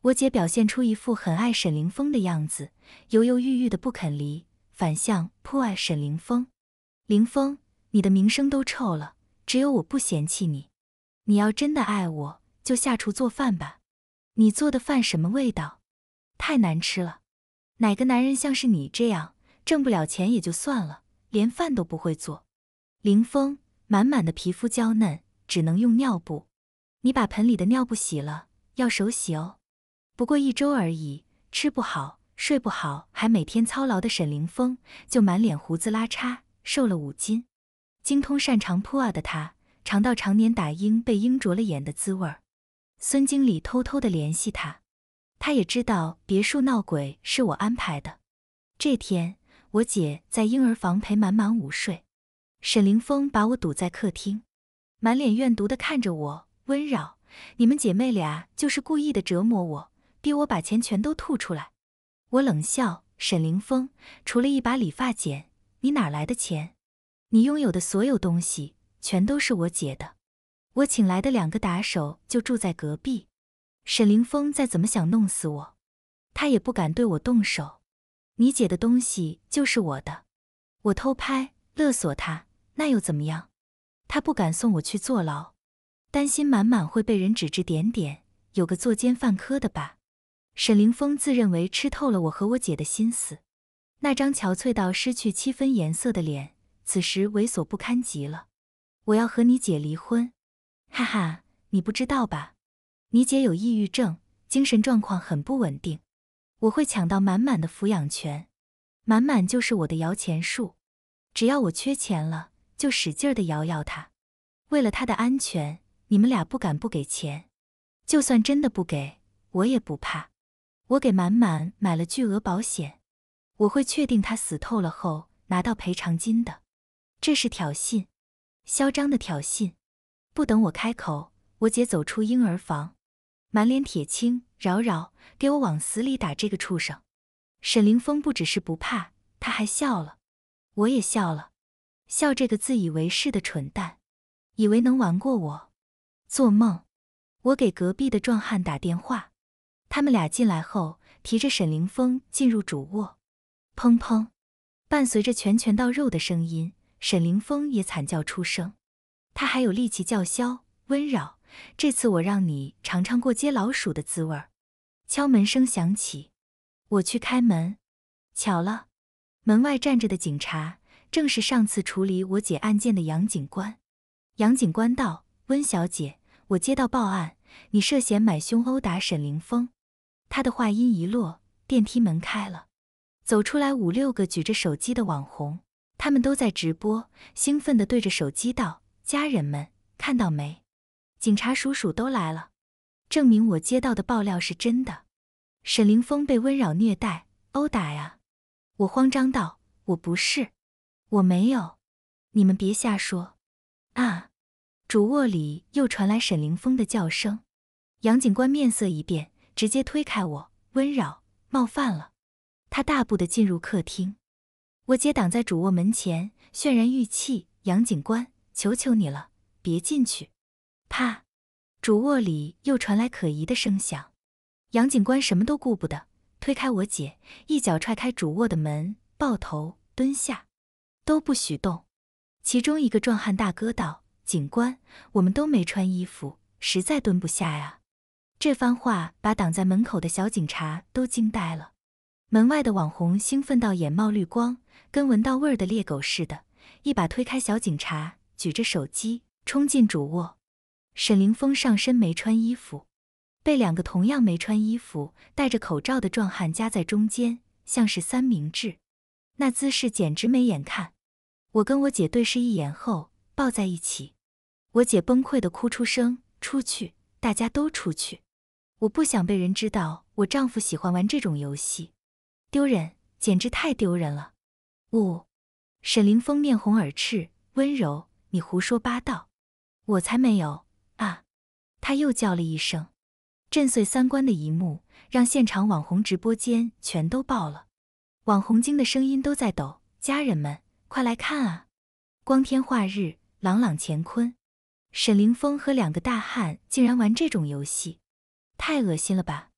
我姐表现出一副很爱沈凌峰的样子，犹犹豫豫的不肯离，反向扑爱沈凌峰。凌峰，你的名声都臭了，只有我不嫌弃你。你要真的爱我，就下厨做饭吧。你做的饭什么味道？太难吃了。哪个男人像是你这样，挣不了钱也就算了，连饭都不会做。林峰，满满的皮肤娇嫩，只能用尿布。你把盆里的尿布洗了，要手洗哦。不过一周而已，吃不好，睡不好，还每天操劳的沈凌峰，就满脸胡子拉碴，瘦了五斤。精通擅长扑啊的他，尝到常年打鹰被鹰啄了眼的滋味儿。孙经理偷偷的联系他。他也知道别墅闹鬼是我安排的。这天，我姐在婴儿房陪满满午睡，沈凌峰把我堵在客厅，满脸怨毒的看着我，温柔：“你们姐妹俩就是故意的折磨我，逼我把钱全都吐出来。”我冷笑：“沈凌峰，除了一把理发剪，你哪来的钱？你拥有的所有东西全都是我姐的。我请来的两个打手就住在隔壁。”沈凌峰再怎么想弄死我，他也不敢对我动手。你姐的东西就是我的，我偷拍勒索他，那又怎么样？他不敢送我去坐牢，担心满满会被人指指点点，有个作奸犯科的吧。沈凌峰自认为吃透了我和我姐的心思，那张憔悴到失去七分颜色的脸，此时猥琐不堪极了。我要和你姐离婚，哈哈，你不知道吧？你姐有抑郁症，精神状况很不稳定。我会抢到满满的抚养权，满满就是我的摇钱树。只要我缺钱了，就使劲的摇摇他。为了他的安全，你们俩不敢不给钱。就算真的不给，我也不怕。我给满满买了巨额保险，我会确定他死透了后拿到赔偿金的。这是挑衅，嚣张的挑衅。不等我开口，我姐走出婴儿房。满脸铁青，饶饶，给我往死里打这个畜生！沈凌峰不只是不怕，他还笑了，我也笑了，笑这个自以为是的蠢蛋，以为能玩过我，做梦！我给隔壁的壮汉打电话，他们俩进来后，提着沈凌峰进入主卧，砰砰，伴随着拳拳到肉的声音，沈凌峰也惨叫出声，他还有力气叫嚣，温柔。这次我让你尝尝过街老鼠的滋味儿。敲门声响起，我去开门。巧了，门外站着的警察正是上次处理我姐案件的杨警官。杨警官道：“温小姐，我接到报案，你涉嫌买凶殴打沈凌峰。”他的话音一落，电梯门开了，走出来五六个举着手机的网红，他们都在直播，兴奋地对着手机道：“家人们，看到没？”警察叔叔都来了，证明我接到的爆料是真的。沈凌峰被温扰虐待殴打呀！我慌张道：“我不是，我没有，你们别瞎说啊！”主卧里又传来沈凌峰的叫声。杨警官面色一变，直接推开我：“温扰，冒犯了。”他大步的进入客厅。我姐挡在主卧门前，泫然欲泣：“杨警官，求求你了，别进去。”啪！主卧里又传来可疑的声响。杨警官什么都顾不得，推开我姐，一脚踹开主卧的门，抱头蹲下，都不许动。其中一个壮汉大哥道：“警官，我们都没穿衣服，实在蹲不下呀。”这番话把挡在门口的小警察都惊呆了。门外的网红兴奋到眼冒绿光，跟闻到味儿的猎狗似的，一把推开小警察，举着手机冲进主卧。沈凌峰上身没穿衣服，被两个同样没穿衣服、戴着口罩的壮汉夹在中间，像是三明治，那姿势简直没眼看。我跟我姐对视一眼后抱在一起，我姐崩溃的哭出声：“出去，大家都出去！我不想被人知道我丈夫喜欢玩这种游戏，丢人，简直太丢人了！”我，沈凌峰面红耳赤，温柔：“你胡说八道，我才没有。”他又叫了一声，震碎三观的一幕让现场网红直播间全都爆了，网红精的声音都在抖。家人们，快来看啊！光天化日，朗朗乾坤，沈凌峰和两个大汉竟然玩这种游戏，太恶心了吧！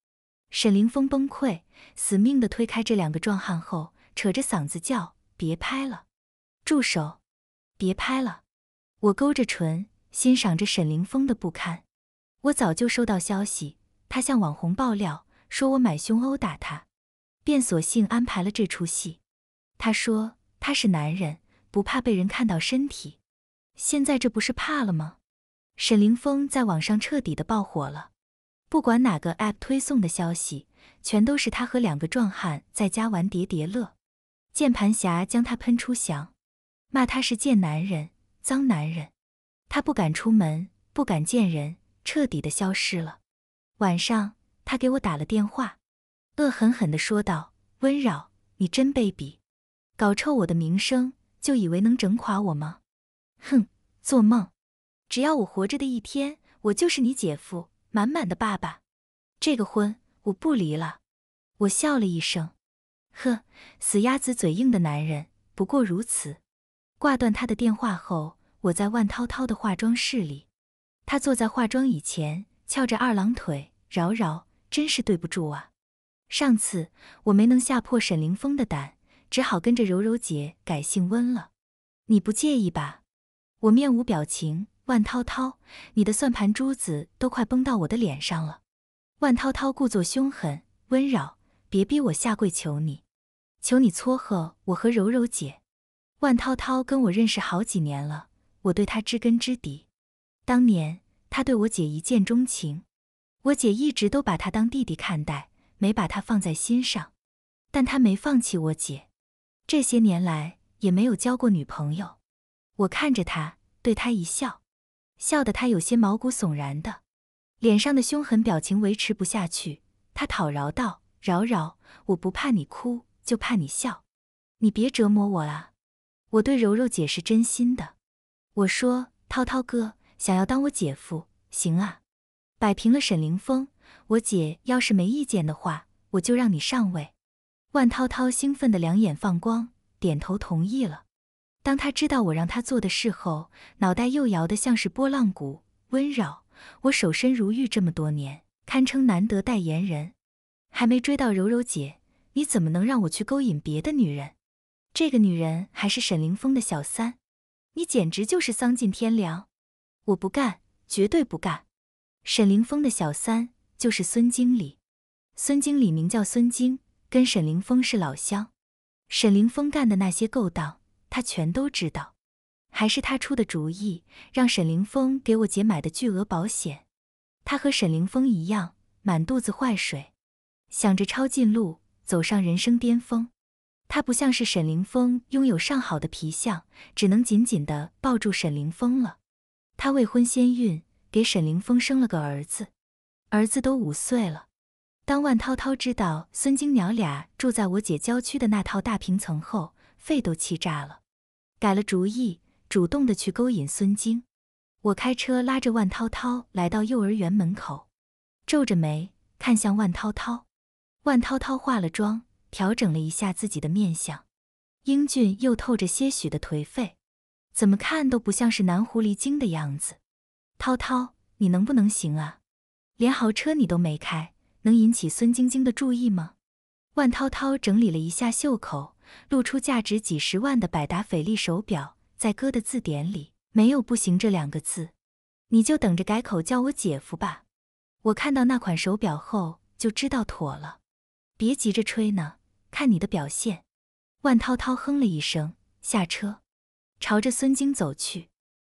沈凌峰崩溃，死命的推开这两个壮汉后，扯着嗓子叫：“别拍了，住手！别拍了！”我勾着唇，欣赏着沈凌峰的不堪。我早就收到消息，他向网红爆料说我买凶殴打他，便索性安排了这出戏。他说他是男人，不怕被人看到身体，现在这不是怕了吗？沈凌峰在网上彻底的爆火了，不管哪个 app 推送的消息，全都是他和两个壮汉在家玩叠叠乐。键盘侠将他喷出翔，骂他是贱男人、脏男人，他不敢出门，不敢见人。彻底的消失了。晚上，他给我打了电话，恶狠狠地说道：“温柔，你真卑鄙，搞臭我的名声，就以为能整垮我吗？哼，做梦！只要我活着的一天，我就是你姐夫，满满的爸爸。这个婚我不离了。”我笑了一声，呵，死鸭子嘴硬的男人不过如此。挂断他的电话后，我在万涛涛的化妆室里。他坐在化妆椅前，翘着二郎腿。饶饶，真是对不住啊！上次我没能吓破沈凌风的胆，只好跟着柔柔姐改姓温了。你不介意吧？我面无表情。万涛涛，你的算盘珠子都快崩到我的脸上了。万涛涛故作凶狠，温柔，别逼我下跪求你，求你撮合我和柔柔姐。万涛涛跟我认识好几年了，我对他知根知底。当年他对我姐一见钟情，我姐一直都把他当弟弟看待，没把他放在心上。但他没放弃我姐，这些年来也没有交过女朋友。我看着他，对他一笑，笑得他有些毛骨悚然的，脸上的凶狠表情维持不下去。他讨饶道：“饶饶，我不怕你哭，就怕你笑，你别折磨我啊！我对柔柔姐是真心的。”我说：“涛涛哥。”想要当我姐夫，行啊！摆平了沈凌峰，我姐要是没意见的话，我就让你上位。万涛涛兴奋的两眼放光，点头同意了。当他知道我让他做的事后，脑袋又摇得像是拨浪鼓。温柔，我守身如玉这么多年，堪称难得代言人。还没追到柔柔姐，你怎么能让我去勾引别的女人？这个女人还是沈凌峰的小三，你简直就是丧尽天良！我不干，绝对不干。沈凌峰的小三就是孙经理，孙经理名叫孙晶，跟沈凌峰是老乡。沈凌峰干的那些勾当，他全都知道，还是他出的主意，让沈凌峰给我姐买的巨额保险。他和沈凌峰一样，满肚子坏水，想着抄近路走上人生巅峰。他不像是沈凌峰拥有上好的皮相，只能紧紧的抱住沈凌峰了。她未婚先孕，给沈凌峰生了个儿子，儿子都五岁了。当万涛涛知道孙晶娘俩住在我姐郊区的那套大平层后，肺都气炸了，改了主意，主动的去勾引孙晶。我开车拉着万涛涛来到幼儿园门口，皱着眉看向万涛涛。万涛涛化了妆，调整了一下自己的面相，英俊又透着些许的颓废。怎么看都不像是男狐狸精的样子，涛涛，你能不能行啊？连豪车你都没开，能引起孙晶晶的注意吗？万涛涛整理了一下袖口，露出价值几十万的百达翡丽手表。在哥的字典里没有“不行”这两个字，你就等着改口叫我姐夫吧。我看到那款手表后就知道妥了，别急着吹呢，看你的表现。万涛涛哼了一声，下车。朝着孙晶走去，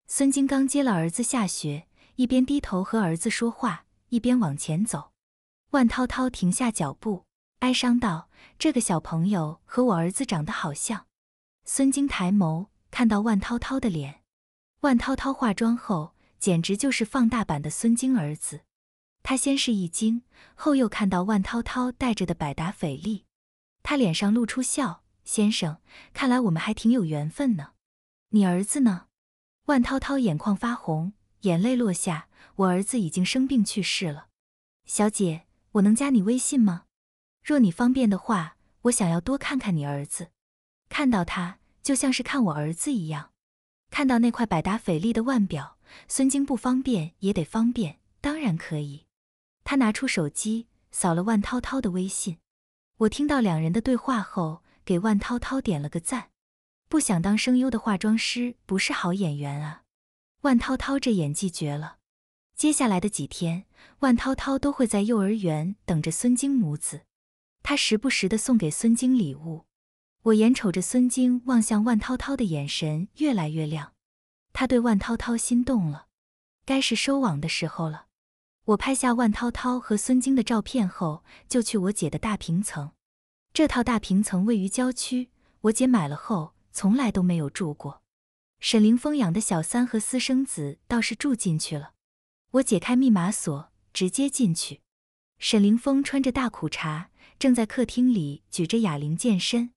孙晶刚接了儿子下学，一边低头和儿子说话，一边往前走。万涛涛停下脚步，哀伤道：“这个小朋友和我儿子长得好像。”孙晶抬眸看到万涛涛的脸，万涛涛化妆后简直就是放大版的孙晶儿子。他先是一惊，后又看到万涛涛带着的百达翡丽，他脸上露出笑：“先生，看来我们还挺有缘分呢。”你儿子呢？万涛涛眼眶发红，眼泪落下。我儿子已经生病去世了。小姐，我能加你微信吗？若你方便的话，我想要多看看你儿子。看到他，就像是看我儿子一样。看到那块百达翡丽的腕表，孙晶不方便也得方便，当然可以。他拿出手机，扫了万涛涛的微信。我听到两人的对话后，给万涛涛点了个赞。不想当声优的化妆师不是好演员啊！万涛涛这演技绝了。接下来的几天，万涛涛都会在幼儿园等着孙晶母子，他时不时的送给孙晶礼物。我眼瞅着孙晶望向万涛涛的眼神越来越亮，他对万涛涛心动了。该是收网的时候了。我拍下万涛涛和孙晶的照片后，就去我姐的大平层。这套大平层位于郊区，我姐买了后。从来都没有住过，沈凌峰养的小三和私生子倒是住进去了。我解开密码锁，直接进去。沈凌峰穿着大裤衩，正在客厅里举着哑铃健身。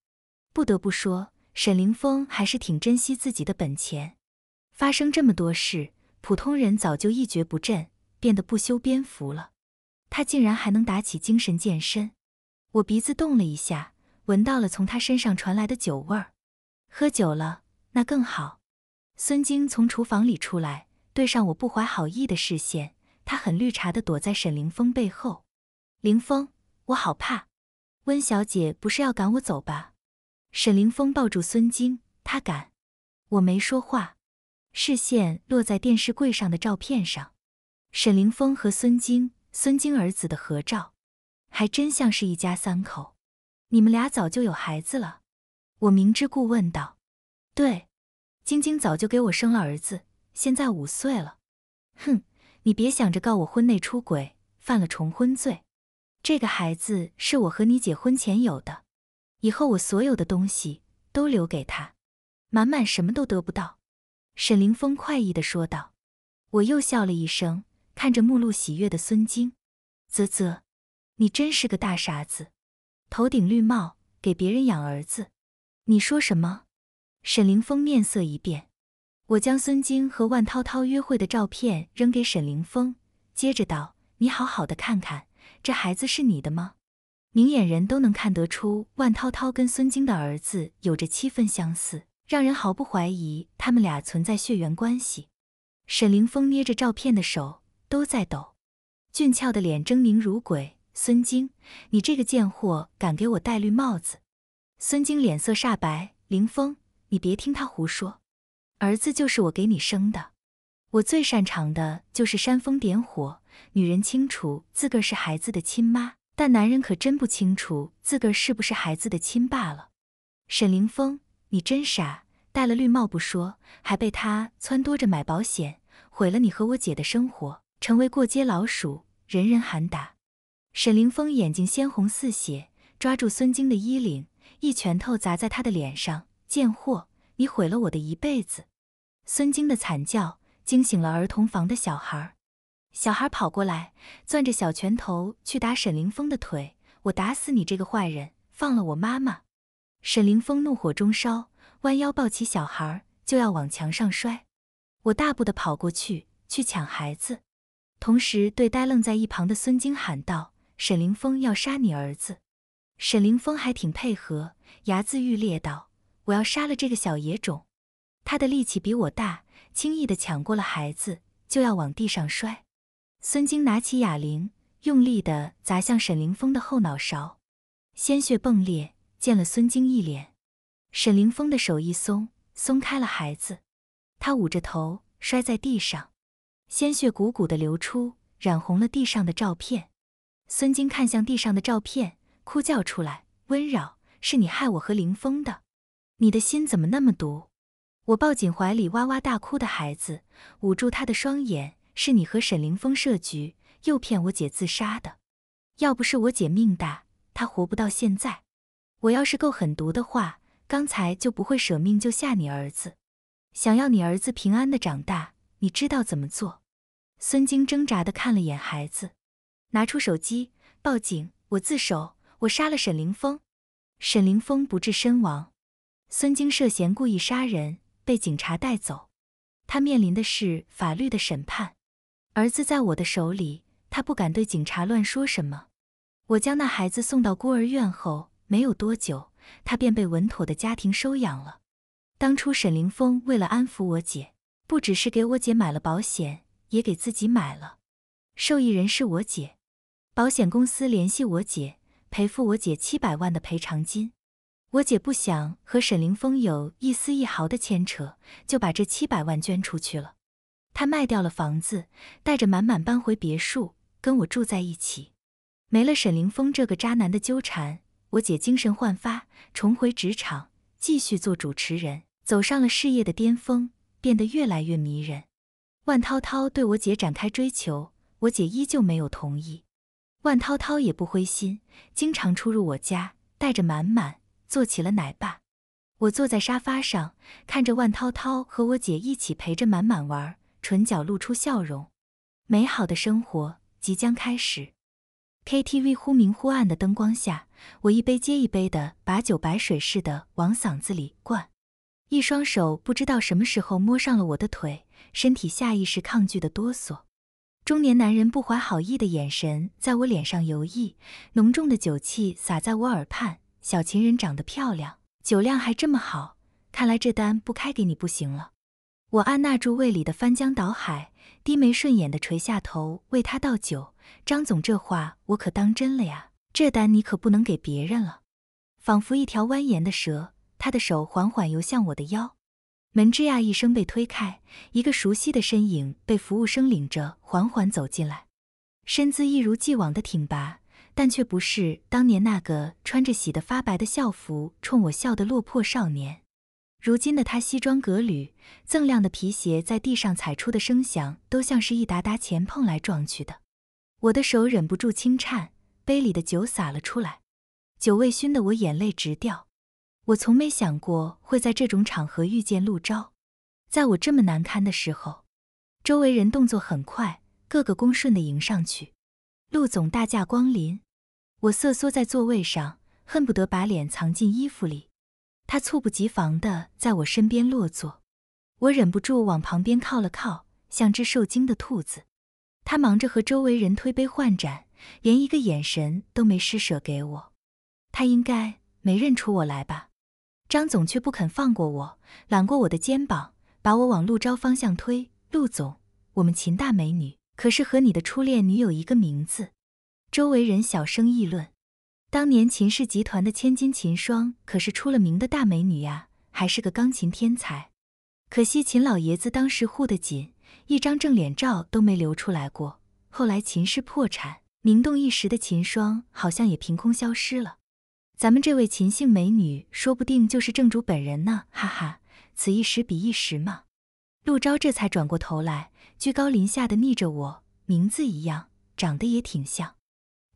不得不说，沈凌峰还是挺珍惜自己的本钱。发生这么多事，普通人早就一蹶不振，变得不修边幅了。他竟然还能打起精神健身。我鼻子动了一下，闻到了从他身上传来的酒味儿。喝酒了，那更好。孙晶从厨房里出来，对上我不怀好意的视线。他很绿茶的躲在沈凌峰背后。凌峰，我好怕。温小姐不是要赶我走吧？沈凌峰抱住孙晶，他敢。我没说话，视线落在电视柜上的照片上。沈凌峰和孙晶、孙晶儿子的合照，还真像是一家三口。你们俩早就有孩子了。我明知故问道：“对，晶晶早就给我生了儿子，现在五岁了。哼，你别想着告我婚内出轨，犯了重婚罪。这个孩子是我和你结婚前有的，以后我所有的东西都留给他，满满什么都得不到。”沈凌峰快意的说道。我又笑了一声，看着目露喜悦的孙晶，啧啧，你真是个大傻子，头顶绿帽给别人养儿子。你说什么？沈凌峰面色一变，我将孙晶和万涛涛约会的照片扔给沈凌峰，接着道：“你好好的看看，这孩子是你的吗？明眼人都能看得出，万涛涛跟孙晶的儿子有着七分相似，让人毫不怀疑他们俩存在血缘关系。”沈凌峰捏着照片的手都在抖，俊俏的脸狰狞如鬼：“孙晶，你这个贱货，敢给我戴绿帽子！”孙晶脸色煞白，林峰，你别听他胡说，儿子就是我给你生的，我最擅长的就是煽风点火。女人清楚自个儿是孩子的亲妈，但男人可真不清楚自个儿是不是孩子的亲爸了。沈凌峰，你真傻，戴了绿帽不说，还被他撺掇着买保险，毁了你和我姐的生活，成为过街老鼠，人人喊打。沈凌峰眼睛鲜红似血，抓住孙晶的衣领。一拳头砸在他的脸上，贱货，你毁了我的一辈子！孙晶的惨叫惊醒了儿童房的小孩，小孩跑过来，攥着小拳头去打沈凌峰的腿，我打死你这个坏人，放了我妈妈！沈凌峰怒火中烧，弯腰抱起小孩就要往墙上摔，我大步的跑过去去抢孩子，同时对呆愣在一旁的孙晶喊道：“沈凌峰要杀你儿子！”沈凌峰还挺配合，牙眦欲裂道：“我要杀了这个小野种！”他的力气比我大，轻易的抢过了孩子，就要往地上摔。孙晶拿起哑铃，用力的砸向沈凌峰的后脑勺，鲜血迸裂，溅了孙晶一脸。沈凌峰的手一松，松开了孩子，他捂着头摔在地上，鲜血汩汩的流出，染红了地上的照片。孙晶看向地上的照片。哭叫出来，温柔，是你害我和林峰的，你的心怎么那么毒？我抱紧怀里哇哇大哭的孩子，捂住他的双眼，是你和沈凌峰设局诱骗我姐自杀的。要不是我姐命大，她活不到现在。我要是够狠毒的话，刚才就不会舍命救下你儿子。想要你儿子平安的长大，你知道怎么做？孙晶挣扎的看了眼孩子，拿出手机报警，我自首。我杀了沈凌峰，沈凌峰不治身亡，孙晶涉嫌故意杀人，被警察带走，他面临的是法律的审判。儿子在我的手里，他不敢对警察乱说什么。我将那孩子送到孤儿院后，没有多久，他便被稳妥的家庭收养了。当初沈凌峰为了安抚我姐，不只是给我姐买了保险，也给自己买了，受益人是我姐。保险公司联系我姐。赔付我姐七百万的赔偿金，我姐不想和沈凌峰有一丝一毫的牵扯，就把这七百万捐出去了。她卖掉了房子，带着满满搬回别墅，跟我住在一起。没了沈凌峰这个渣男的纠缠，我姐精神焕发，重回职场，继续做主持人，走上了事业的巅峰，变得越来越迷人。万涛涛对我姐展开追求，我姐依旧没有同意。万涛涛也不灰心，经常出入我家，带着满满做起了奶爸。我坐在沙发上，看着万涛涛和我姐一起陪着满满玩，唇角露出笑容。美好的生活即将开始。KTV 忽明忽暗的灯光下，我一杯接一杯的把酒白水似的往嗓子里灌，一双手不知道什么时候摸上了我的腿，身体下意识抗拒的哆嗦。中年男人不怀好意的眼神在我脸上游弋，浓重的酒气洒在我耳畔。小情人长得漂亮，酒量还这么好，看来这单不开给你不行了。我按捺住胃里的翻江倒海，低眉顺眼地垂下头为他倒酒。张总这话我可当真了呀，这单你可不能给别人了。仿佛一条蜿蜒的蛇，他的手缓缓游向我的腰。门吱呀一声被推开，一个熟悉的身影被服务生领着缓缓走进来，身姿一如既往的挺拔，但却不是当年那个穿着洗得发白的校服冲我笑的落魄少年。如今的他西装革履，锃亮的皮鞋在地上踩出的声响都像是一沓沓钱碰来撞去的。我的手忍不住轻颤，杯里的酒洒了出来，酒味熏得我眼泪直掉。我从没想过会在这种场合遇见陆昭，在我这么难堪的时候，周围人动作很快，各个恭顺地迎上去。陆总大驾光临，我瑟缩在座位上，恨不得把脸藏进衣服里。他猝不及防地在我身边落座，我忍不住往旁边靠了靠，像只受惊的兔子。他忙着和周围人推杯换盏，连一个眼神都没施舍给我。他应该没认出我来吧？张总却不肯放过我，揽过我的肩膀，把我往陆昭方向推。陆总，我们秦大美女可是和你的初恋女友一个名字。周围人小声议论：当年秦氏集团的千金秦霜可是出了名的大美女呀，还是个钢琴天才。可惜秦老爷子当时护得紧，一张正脸照都没流出来过。后来秦氏破产，名动一时的秦霜好像也凭空消失了。咱们这位秦姓美女，说不定就是正主本人呢！哈哈，此一时彼一时嘛。陆昭这才转过头来，居高临下的睨着我，名字一样，长得也挺像。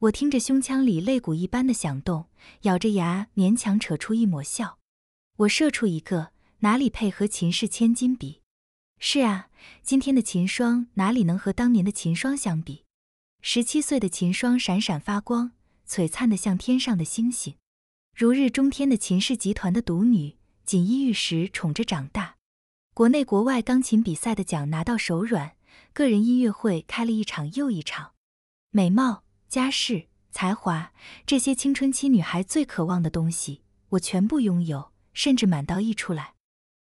我听着胸腔里肋骨一般的响动，咬着牙勉强扯出一抹笑。我射出一个，哪里配和秦氏千金比？是啊，今天的秦霜哪里能和当年的秦霜相比？十七岁的秦霜闪闪发光，璀璨的像天上的星星。如日中天的秦氏集团的独女，锦衣玉食，宠着长大，国内国外钢琴比赛的奖拿到手软，个人音乐会开了一场又一场，美貌、家世、才华，这些青春期女孩最渴望的东西，我全部拥有，甚至满到溢出来，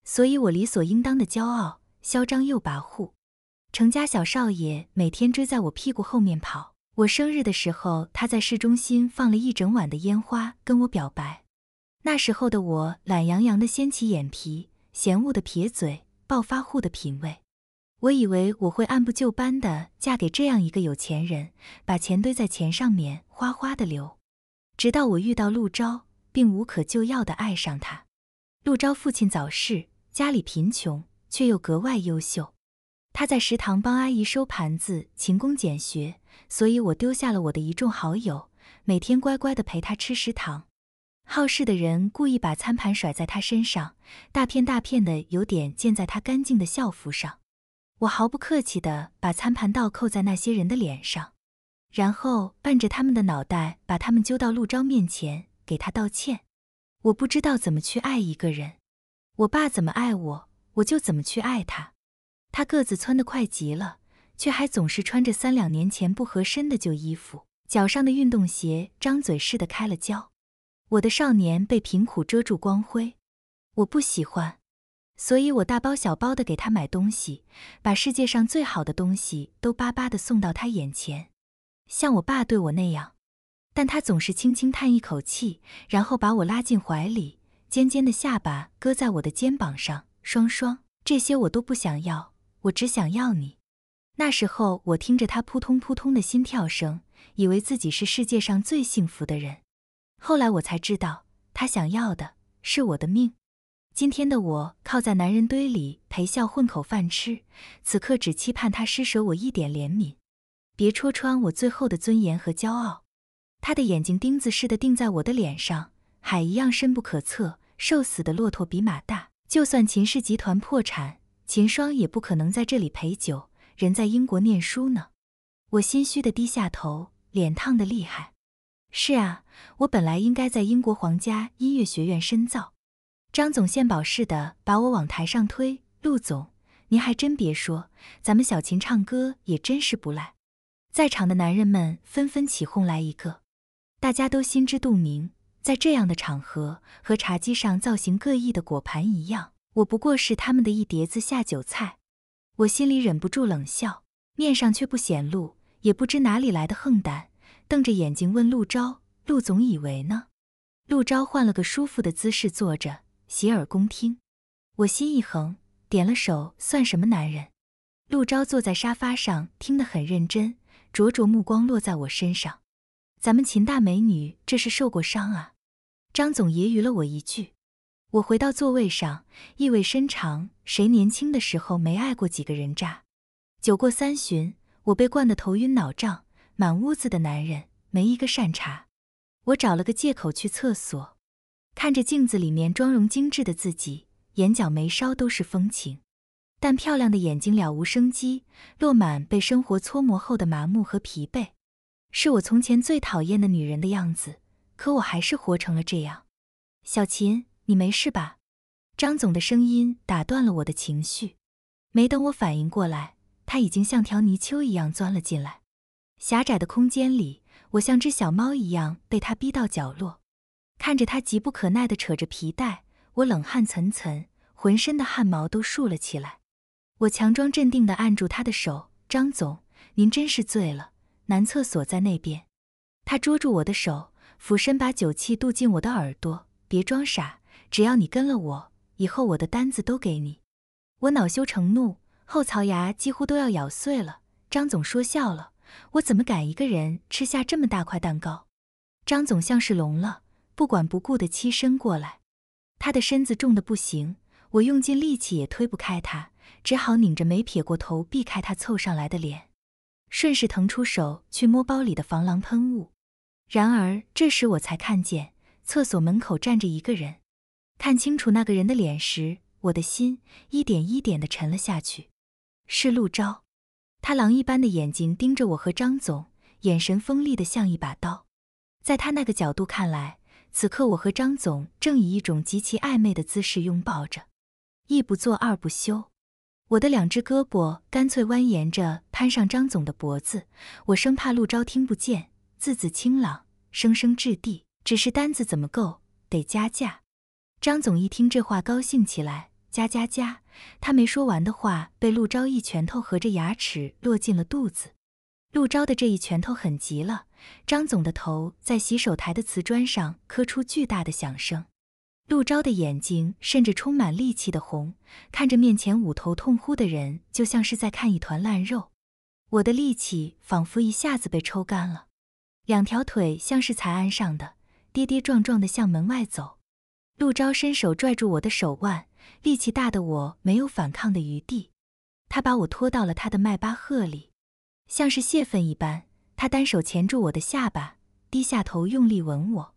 所以我理所应当的骄傲、嚣张又跋扈。程家小少爷每天追在我屁股后面跑。我生日的时候，他在市中心放了一整晚的烟花，跟我表白。那时候的我懒洋洋的掀起眼皮，嫌恶的撇嘴，暴发户的品味。我以为我会按部就班的嫁给这样一个有钱人，把钱堆在钱上面，哗哗的流。直到我遇到陆昭，并无可救药的爱上他。陆昭父亲早逝，家里贫穷，却又格外优秀。他在食堂帮阿姨收盘子，勤工俭学。所以我丢下了我的一众好友，每天乖乖的陪他吃食堂。好事的人故意把餐盘甩在他身上，大片大片的有点溅在他干净的校服上。我毫不客气的把餐盘倒扣在那些人的脸上，然后按着他们的脑袋把他们揪到陆昭面前，给他道歉。我不知道怎么去爱一个人，我爸怎么爱我，我就怎么去爱他。他个子蹿得快极了。却还总是穿着三两年前不合身的旧衣服，脚上的运动鞋张嘴似的开了胶。我的少年被贫苦遮住光辉，我不喜欢，所以我大包小包的给他买东西，把世界上最好的东西都巴巴的送到他眼前，像我爸对我那样。但他总是轻轻叹一口气，然后把我拉进怀里，尖尖的下巴搁在我的肩膀上。双双，这些我都不想要，我只想要你。那时候我听着他扑通扑通的心跳声，以为自己是世界上最幸福的人。后来我才知道，他想要的是我的命。今天的我靠在男人堆里陪笑混口饭吃，此刻只期盼他施舍我一点怜悯，别戳穿我最后的尊严和骄傲。他的眼睛钉子似的钉在我的脸上，海一样深不可测。瘦死的骆驼比马大，就算秦氏集团破产，秦霜也不可能在这里陪酒。人在英国念书呢，我心虚的低下头，脸烫的厉害。是啊，我本来应该在英国皇家音乐学院深造。张总献宝似的把我往台上推。陆总，您还真别说，咱们小琴唱歌也真是不赖。在场的男人们纷纷起哄来一个，大家都心知肚明，在这样的场合和茶几上造型各异的果盘一样，我不过是他们的一碟子下酒菜。我心里忍不住冷笑，面上却不显露，也不知哪里来的横胆，瞪着眼睛问陆昭：“陆总以为呢？”陆昭换了个舒服的姿势坐着，洗耳恭听。我心一横，点了手，算什么男人？陆昭坐在沙发上，听得很认真，灼灼目光落在我身上。咱们秦大美女这是受过伤啊？张总揶揄了我一句。我回到座位上，意味深长。谁年轻的时候没爱过几个人渣？酒过三巡，我被灌得头晕脑胀，满屋子的男人没一个善茬。我找了个借口去厕所，看着镜子里面妆容精致的自己，眼角眉梢都是风情，但漂亮的眼睛了无生机，落满被生活搓磨后的麻木和疲惫，是我从前最讨厌的女人的样子。可我还是活成了这样。小琴，你没事吧？张总的声音打断了我的情绪，没等我反应过来，他已经像条泥鳅一样钻了进来。狭窄的空间里，我像只小猫一样被他逼到角落，看着他急不可耐地扯着皮带，我冷汗涔涔，浑身的汗毛都竖了起来。我强装镇定地按住他的手：“张总，您真是醉了。男厕所在那边。”他捉住我的手，俯身把酒气渡进我的耳朵：“别装傻，只要你跟了我。”以后我的单子都给你，我恼羞成怒，后槽牙几乎都要咬碎了。张总说笑了，我怎么敢一个人吃下这么大块蛋糕？张总像是聋了，不管不顾地栖身过来，他的身子重的不行，我用尽力气也推不开他，只好拧着眉撇过头避开他凑上来的脸，顺势腾出手去摸包里的防狼喷雾。然而这时我才看见厕所门口站着一个人。看清楚那个人的脸时，我的心一点一点的沉了下去。是陆昭，他狼一般的眼睛盯着我和张总，眼神锋利的像一把刀。在他那个角度看来，此刻我和张总正以一种极其暧昧的姿势拥抱着。一不做二不休，我的两只胳膊干脆蜿蜒着攀上张总的脖子。我生怕陆昭听不见，字字清朗，声声掷地。只是单子怎么够？得加价。张总一听这话，高兴起来，加加加！他没说完的话被陆昭一拳头合着牙齿落进了肚子。陆昭的这一拳头很急了，张总的头在洗手台的瓷砖上磕出巨大的响声。陆昭的眼睛甚至充满戾气的红，看着面前捂头痛哭的人，就像是在看一团烂肉。我的力气仿佛一下子被抽干了，两条腿像是才安上的，跌跌撞撞地向门外走。陆昭伸手拽住我的手腕，力气大的我没有反抗的余地。他把我拖到了他的迈巴赫里，像是泄愤一般，他单手钳住我的下巴，低下头用力吻我。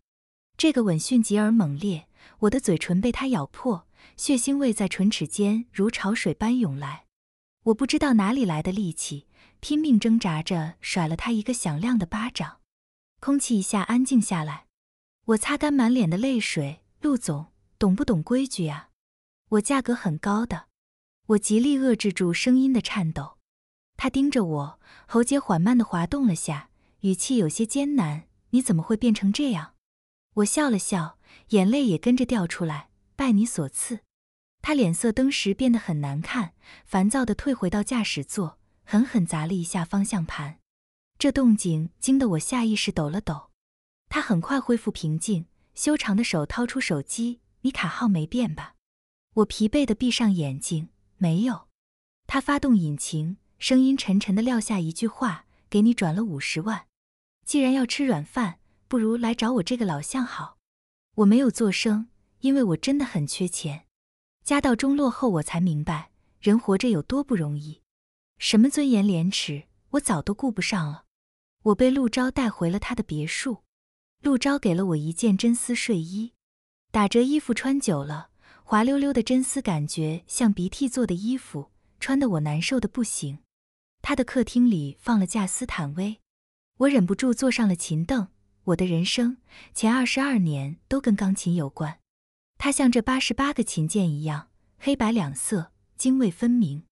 这个吻迅疾而猛烈，我的嘴唇被他咬破，血腥味在唇齿间如潮水般涌来。我不知道哪里来的力气，拼命挣扎着甩了他一个响亮的巴掌。空气一下安静下来，我擦干满脸的泪水。陆总，懂不懂规矩呀？我价格很高的，我极力遏制住声音的颤抖。他盯着我，喉结缓慢地滑动了下，语气有些艰难。你怎么会变成这样？我笑了笑，眼泪也跟着掉出来。拜你所赐。他脸色登时变得很难看，烦躁地退回到驾驶座，狠狠砸了一下方向盘。这动静惊得我下意识抖了抖。他很快恢复平静。修长的手掏出手机，你卡号没变吧？我疲惫地闭上眼睛，没有。他发动引擎，声音沉沉地撂下一句话：“给你转了五十万。既然要吃软饭，不如来找我这个老相好。”我没有做声，因为我真的很缺钱。家道中落后，我才明白人活着有多不容易。什么尊严、廉耻，我早都顾不上了。我被陆昭带回了他的别墅。陆昭给了我一件真丝睡衣，打折衣服穿久了，滑溜溜的真丝感觉像鼻涕做的衣服，穿得我难受的不行。他的客厅里放了架斯坦威，我忍不住坐上了琴凳。我的人生前二十二年都跟钢琴有关，它像这八十八个琴键一样，黑白两色，泾渭分明。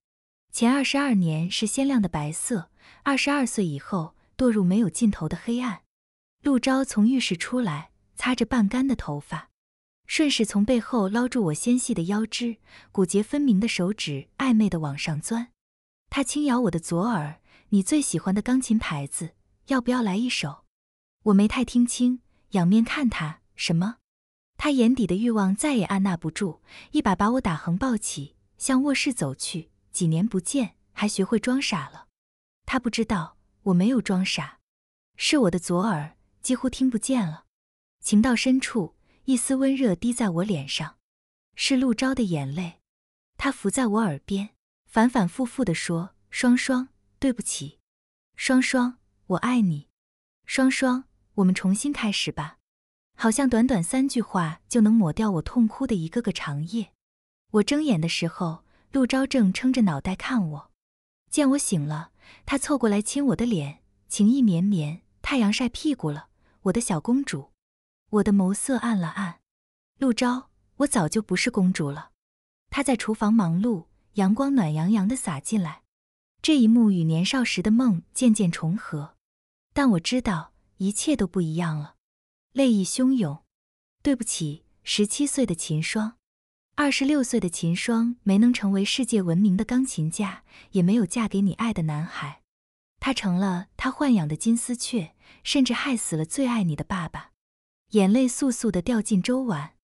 前二十二年是鲜亮的白色，二十二岁以后堕入没有尽头的黑暗。陆昭从浴室出来，擦着半干的头发，顺势从背后捞住我纤细的腰肢，骨节分明的手指暧昧的往上钻。他轻咬我的左耳，你最喜欢的钢琴牌子，要不要来一首？我没太听清，仰面看他，什么？他眼底的欲望再也按捺不住，一把把我打横抱起，向卧室走去。几年不见，还学会装傻了。他不知道，我没有装傻，是我的左耳。几乎听不见了。情到深处，一丝温热滴在我脸上，是陆昭的眼泪。他伏在我耳边，反反复复的说：“双双，对不起，双双，我爱你，双双，我们重新开始吧。”好像短短三句话就能抹掉我痛哭的一个个长夜。我睁眼的时候，陆昭正撑着脑袋看我。见我醒了，他凑过来亲我的脸，情意绵绵。太阳晒屁股了。我的小公主，我的眸色暗了暗。陆昭，我早就不是公主了。她在厨房忙碌，阳光暖洋洋的洒进来。这一幕与年少时的梦渐渐重合，但我知道一切都不一样了。泪意汹涌。对不起，十七岁的秦霜，二十六岁的秦霜没能成为世界闻名的钢琴家，也没有嫁给你爱的男孩。他成了他豢养的金丝雀，甚至害死了最爱你的爸爸。眼泪簌簌的掉进粥碗。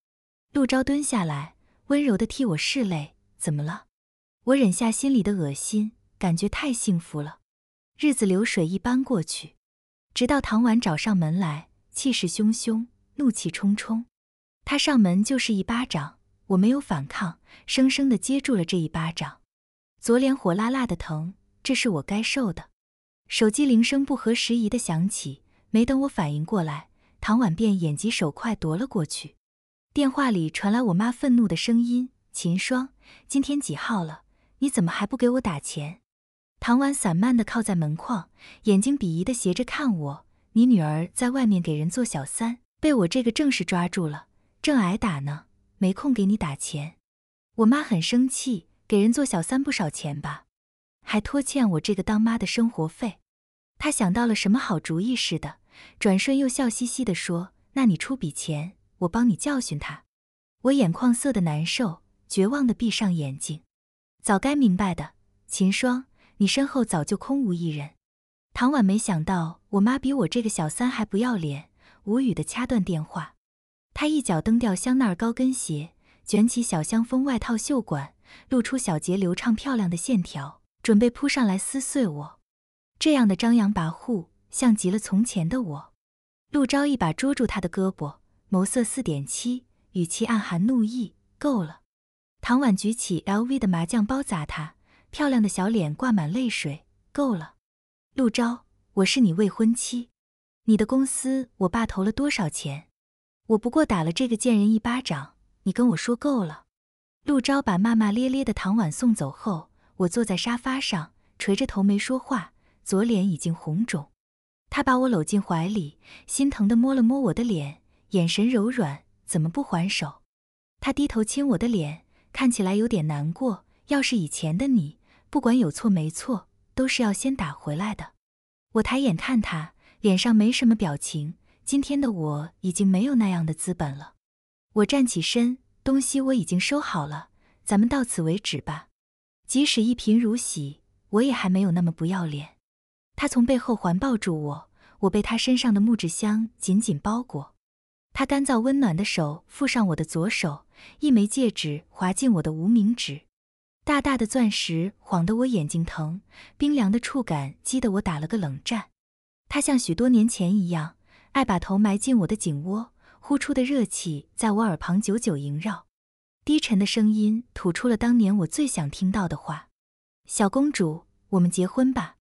陆昭蹲下来，温柔的替我拭泪。怎么了？我忍下心里的恶心，感觉太幸福了。日子流水一般过去，直到唐婉找上门来，气势汹汹，怒气冲冲。他上门就是一巴掌，我没有反抗，生生的接住了这一巴掌。左脸火辣辣的疼，这是我该受的。手机铃声不合时宜的响起，没等我反应过来，唐婉便眼疾手快夺了过去。电话里传来我妈愤怒的声音：“秦霜，今天几号了？你怎么还不给我打钱？”唐婉散漫的靠在门框，眼睛鄙夷的斜着看我：“你女儿在外面给人做小三，被我这个正室抓住了，正挨打呢，没空给你打钱。”我妈很生气：“给人做小三不少钱吧？”还拖欠我这个当妈的生活费，他想到了什么好主意似的，转瞬又笑嘻嘻地说：“那你出笔钱，我帮你教训他。”我眼眶涩得难受，绝望地闭上眼睛。早该明白的，秦霜，你身后早就空无一人。唐婉没想到我妈比我这个小三还不要脸，无语地掐断电话。她一脚蹬掉香奈儿高跟鞋，卷起小香风外套袖管，露出小节流畅漂亮的线条。准备扑上来撕碎我，这样的张扬跋扈像极了从前的我。陆昭一把捉住他的胳膊，眸色四点七，语气暗含怒意。够了！唐婉举起 LV 的麻将包砸他，漂亮的小脸挂满泪水。够了！陆昭，我是你未婚妻，你的公司我爸投了多少钱？我不过打了这个贱人一巴掌，你跟我说够了。陆昭把骂骂咧咧的唐婉送走后。我坐在沙发上，垂着头没说话，左脸已经红肿。他把我搂进怀里，心疼地摸了摸我的脸，眼神柔软。怎么不还手？他低头亲我的脸，看起来有点难过。要是以前的你，不管有错没错，都是要先打回来的。我抬眼看他，脸上没什么表情。今天的我已经没有那样的资本了。我站起身，东西我已经收好了，咱们到此为止吧。即使一贫如洗，我也还没有那么不要脸。他从背后环抱住我，我被他身上的木质香紧紧包裹。他干燥温暖的手附上我的左手，一枚戒指滑进我的无名指，大大的钻石晃得我眼睛疼，冰凉的触感激得我打了个冷战。他像许多年前一样，爱把头埋进我的颈窝，呼出的热气在我耳旁久久萦绕。低沉的声音吐出了当年我最想听到的话：“小公主，我们结婚吧。”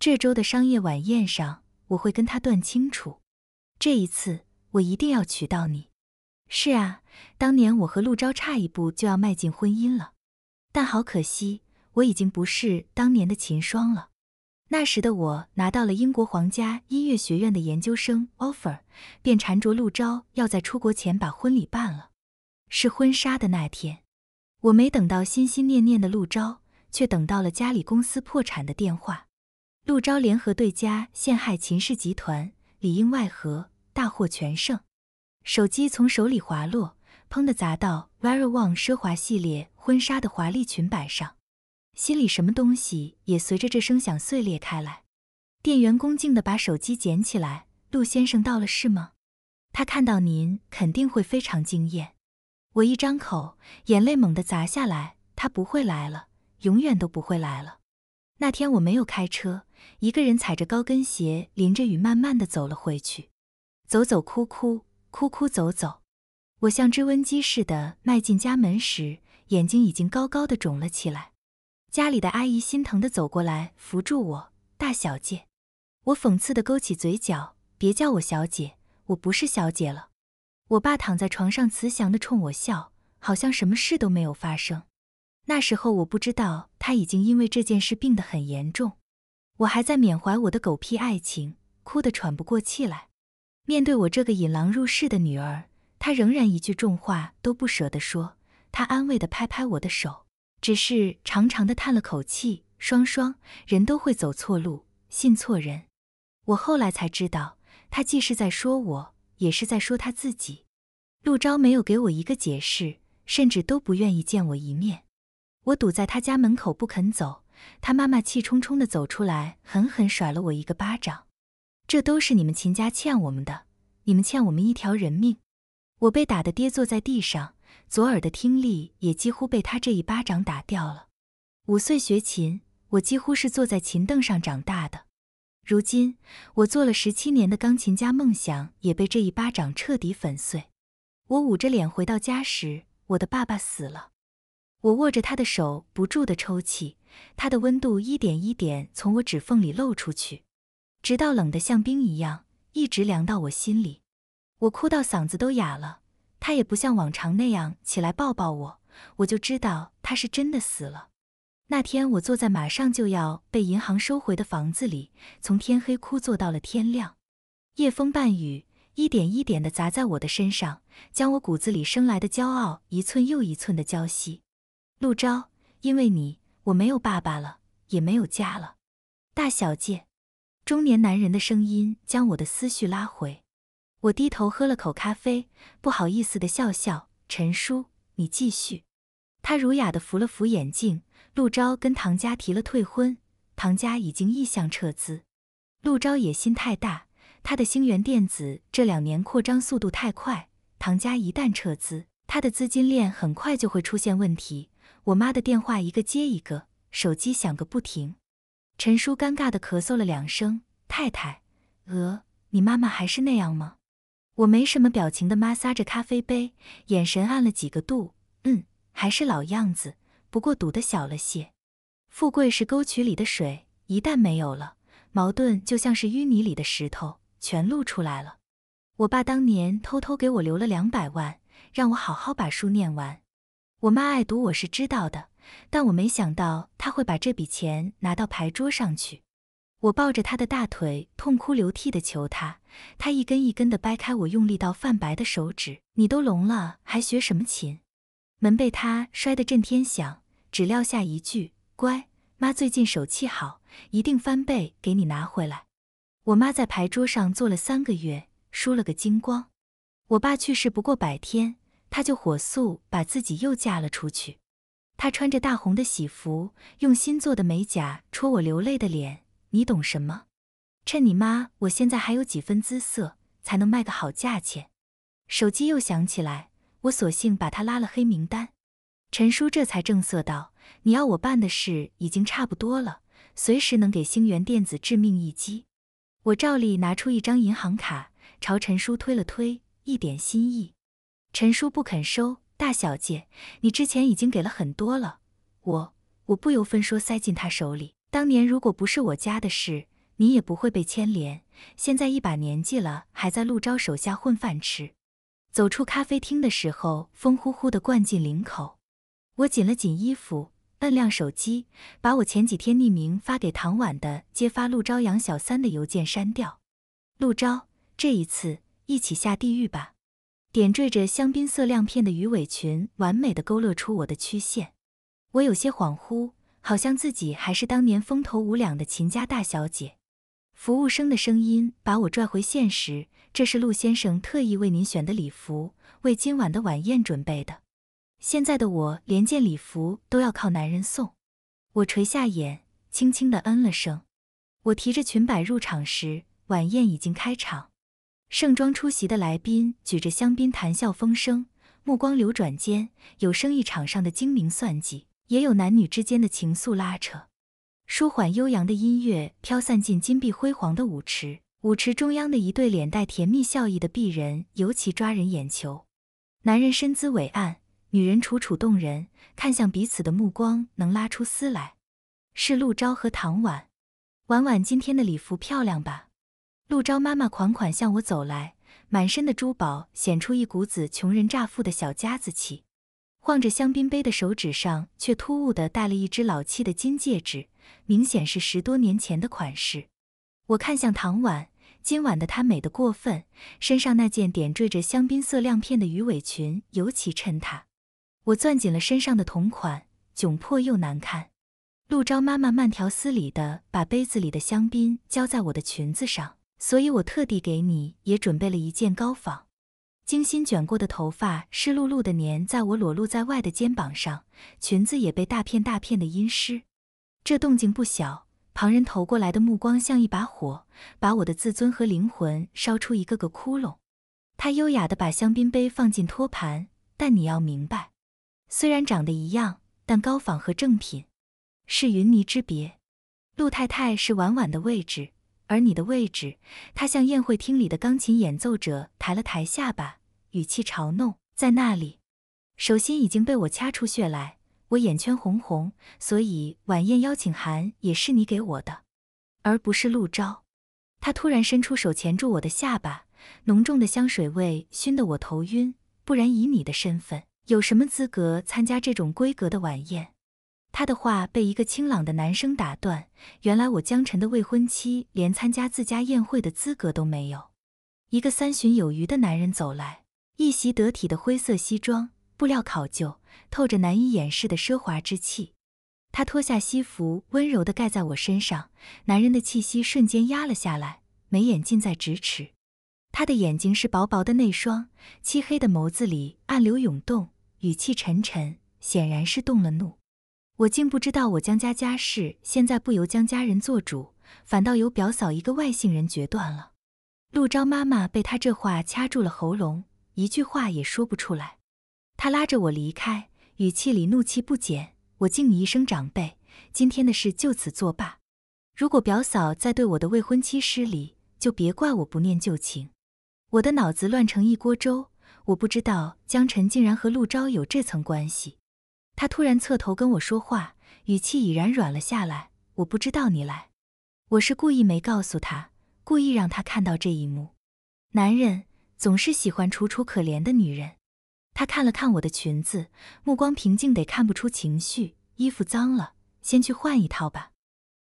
这周的商业晚宴上，我会跟他断清楚。这一次，我一定要娶到你。是啊，当年我和陆昭差一步就要迈进婚姻了，但好可惜，我已经不是当年的秦霜了。那时的我拿到了英国皇家音乐学院的研究生 offer，便缠着陆昭要在出国前把婚礼办了。是婚纱的那天，我没等到心心念念的陆昭，却等到了家里公司破产的电话。陆昭联合对家陷害秦氏集团，里应外合，大获全胜。手机从手里滑落，砰的砸到 Vera Wang 奢华系列婚纱的华丽裙摆上，心里什么东西也随着这声响碎裂开来。店员恭敬的把手机捡起来，陆先生到了是吗？他看到您肯定会非常惊艳。我一张口，眼泪猛地砸下来。他不会来了，永远都不会来了。那天我没有开车，一个人踩着高跟鞋，淋着雨，慢慢地走了回去。走走哭哭哭哭走走，我像只瘟鸡似的迈进家门时，眼睛已经高高的肿了起来。家里的阿姨心疼地走过来扶住我：“大小姐。”我讽刺地勾起嘴角：“别叫我小姐，我不是小姐了。”我爸躺在床上，慈祥地冲我笑，好像什么事都没有发生。那时候我不知道他已经因为这件事病得很严重，我还在缅怀我的狗屁爱情，哭得喘不过气来。面对我这个引狼入室的女儿，他仍然一句重话都不舍得说。他安慰地拍拍我的手，只是长长的叹了口气：“双双，人都会走错路，信错人。”我后来才知道，他既是在说我。也是在说他自己，陆昭没有给我一个解释，甚至都不愿意见我一面。我堵在他家门口不肯走，他妈妈气冲冲的走出来，狠狠甩了我一个巴掌。这都是你们秦家欠我们的，你们欠我们一条人命。我被打得跌坐在地上，左耳的听力也几乎被他这一巴掌打掉了。五岁学琴，我几乎是坐在琴凳上长大的。如今，我做了十七年的钢琴家梦想，也被这一巴掌彻底粉碎。我捂着脸回到家时，我的爸爸死了。我握着他的手，不住的抽泣，他的温度一点一点从我指缝里漏出去，直到冷得像冰一样，一直凉到我心里。我哭到嗓子都哑了，他也不像往常那样起来抱抱我，我就知道他是真的死了。那天我坐在马上就要被银行收回的房子里，从天黑哭坐到了天亮，夜风伴雨，一点一点的砸在我的身上，将我骨子里生来的骄傲一寸又一寸的浇熄。陆昭，因为你，我没有爸爸了，也没有家了。大小姐，中年男人的声音将我的思绪拉回。我低头喝了口咖啡，不好意思的笑笑。陈叔，你继续。他儒雅的扶了扶眼镜。陆昭跟唐家提了退婚，唐家已经意向撤资。陆昭野心太大，他的星源电子这两年扩张速度太快，唐家一旦撤资，他的资金链很快就会出现问题。我妈的电话一个接一个，手机响个不停。陈叔尴尬的咳嗽了两声，太太，呃，你妈妈还是那样吗？我没什么表情的妈撒着咖啡杯，眼神暗了几个度，嗯，还是老样子。不过赌得小了些，富贵是沟渠里的水，一旦没有了，矛盾就像是淤泥里的石头，全露出来了。我爸当年偷偷给我留了两百万，让我好好把书念完。我妈爱赌，我是知道的，但我没想到她会把这笔钱拿到牌桌上去。我抱着她的大腿，痛哭流涕地求她，她一根一根地掰开我用力到泛白的手指：“你都聋了，还学什么琴？”门被他摔得震天响，只撂下一句：“乖，妈最近手气好，一定翻倍给你拿回来。”我妈在牌桌上坐了三个月，输了个精光。我爸去世不过百天，她就火速把自己又嫁了出去。她穿着大红的喜服，用新做的美甲戳我流泪的脸。你懂什么？趁你妈我现在还有几分姿色，才能卖个好价钱。手机又响起来。我索性把他拉了黑名单，陈叔这才正色道：“你要我办的事已经差不多了，随时能给星源电子致命一击。”我照例拿出一张银行卡，朝陈叔推了推，一点心意。陈叔不肯收，大小姐，你之前已经给了很多了，我……我不由分说塞进他手里。当年如果不是我家的事，你也不会被牵连。现在一把年纪了，还在陆昭手下混饭吃。走出咖啡厅的时候，风呼呼地灌进领口，我紧了紧衣服，摁亮手机，把我前几天匿名发给唐婉的揭发陆朝阳小三的邮件删掉。陆昭，这一次一起下地狱吧！点缀着香槟色亮片的鱼尾裙，完美的勾勒出我的曲线。我有些恍惚，好像自己还是当年风头无两的秦家大小姐。服务生的声音把我拽回现实。这是陆先生特意为您选的礼服，为今晚的晚宴准备的。现在的我连件礼服都要靠男人送。我垂下眼，轻轻的嗯了声。我提着裙摆入场时，晚宴已经开场。盛装出席的来宾举着香槟，谈笑风生，目光流转间，有生意场上的精明算计，也有男女之间的情愫拉扯。舒缓悠扬的音乐飘散进金碧辉煌的舞池。舞池中央的一对脸带甜蜜笑意的璧人尤其抓人眼球，男人身姿伟岸，女人楚楚动人，看向彼此的目光能拉出丝来。是陆昭和唐婉。婉婉今天的礼服漂亮吧？陆昭妈妈款款向我走来，满身的珠宝显出一股子穷人乍富的小家子气，晃着香槟杯的手指上却突兀的戴了一只老气的金戒指，明显是十多年前的款式。我看向唐婉。今晚的她美得过分，身上那件点缀着香槟色亮片的鱼尾裙尤其衬她。我攥紧了身上的同款，窘迫又难堪。陆昭妈妈慢条斯理地把杯子里的香槟浇在我的裙子上，所以我特地给你也准备了一件高仿。精心卷过的头发湿漉漉的粘在我裸露在外的肩膀上，裙子也被大片大片的阴湿。这动静不小。旁人投过来的目光像一把火，把我的自尊和灵魂烧出一个个窟窿。他优雅地把香槟杯放进托盘，但你要明白，虽然长得一样，但高仿和正品是云泥之别。陆太太是婉婉的位置，而你的位置……他向宴会厅里的钢琴演奏者抬了抬下巴，语气嘲弄：“在那里，手心已经被我掐出血来。”我眼圈红红，所以晚宴邀请函也是你给我的，而不是陆昭。他突然伸出手钳住我的下巴，浓重的香水味熏得我头晕。不然以你的身份，有什么资格参加这种规格的晚宴？他的话被一个清朗的男声打断。原来我江晨的未婚妻连参加自家宴会的资格都没有。一个三旬有余的男人走来，一袭得体的灰色西装。布料考究，透着难以掩饰的奢华之气。他脱下西服，温柔地盖在我身上，男人的气息瞬间压了下来，眉眼近在咫尺。他的眼睛是薄薄的那双，漆黑的眸子里暗流涌动，语气沉沉，显然是动了怒。我竟不知道我江家家事现在不由江家人做主，反倒由表嫂一个外姓人决断了。陆昭妈妈被他这话掐住了喉咙，一句话也说不出来。他拉着我离开，语气里怒气不减。我敬你一声长辈，今天的事就此作罢。如果表嫂再对我的未婚妻失礼，就别怪我不念旧情。我的脑子乱成一锅粥，我不知道江晨竟然和陆昭有这层关系。他突然侧头跟我说话，语气已然软了下来。我不知道你来，我是故意没告诉他，故意让他看到这一幕。男人总是喜欢楚楚可怜的女人。他看了看我的裙子，目光平静得看不出情绪。衣服脏了，先去换一套吧。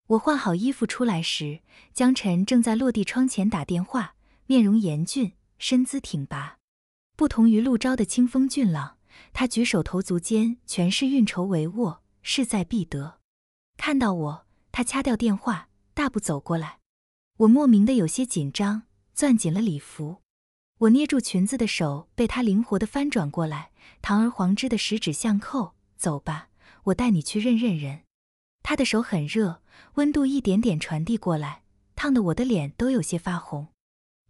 我换好衣服出来时，江晨正在落地窗前打电话，面容严峻，身姿挺拔。不同于陆昭的清风俊朗，他举手投足间全是运筹帷幄，势在必得。看到我，他掐掉电话，大步走过来。我莫名的有些紧张，攥紧了礼服。我捏住裙子的手被他灵活的翻转过来，堂而皇之的十指相扣。走吧，我带你去认认人。他的手很热，温度一点点传递过来，烫得我的脸都有些发红。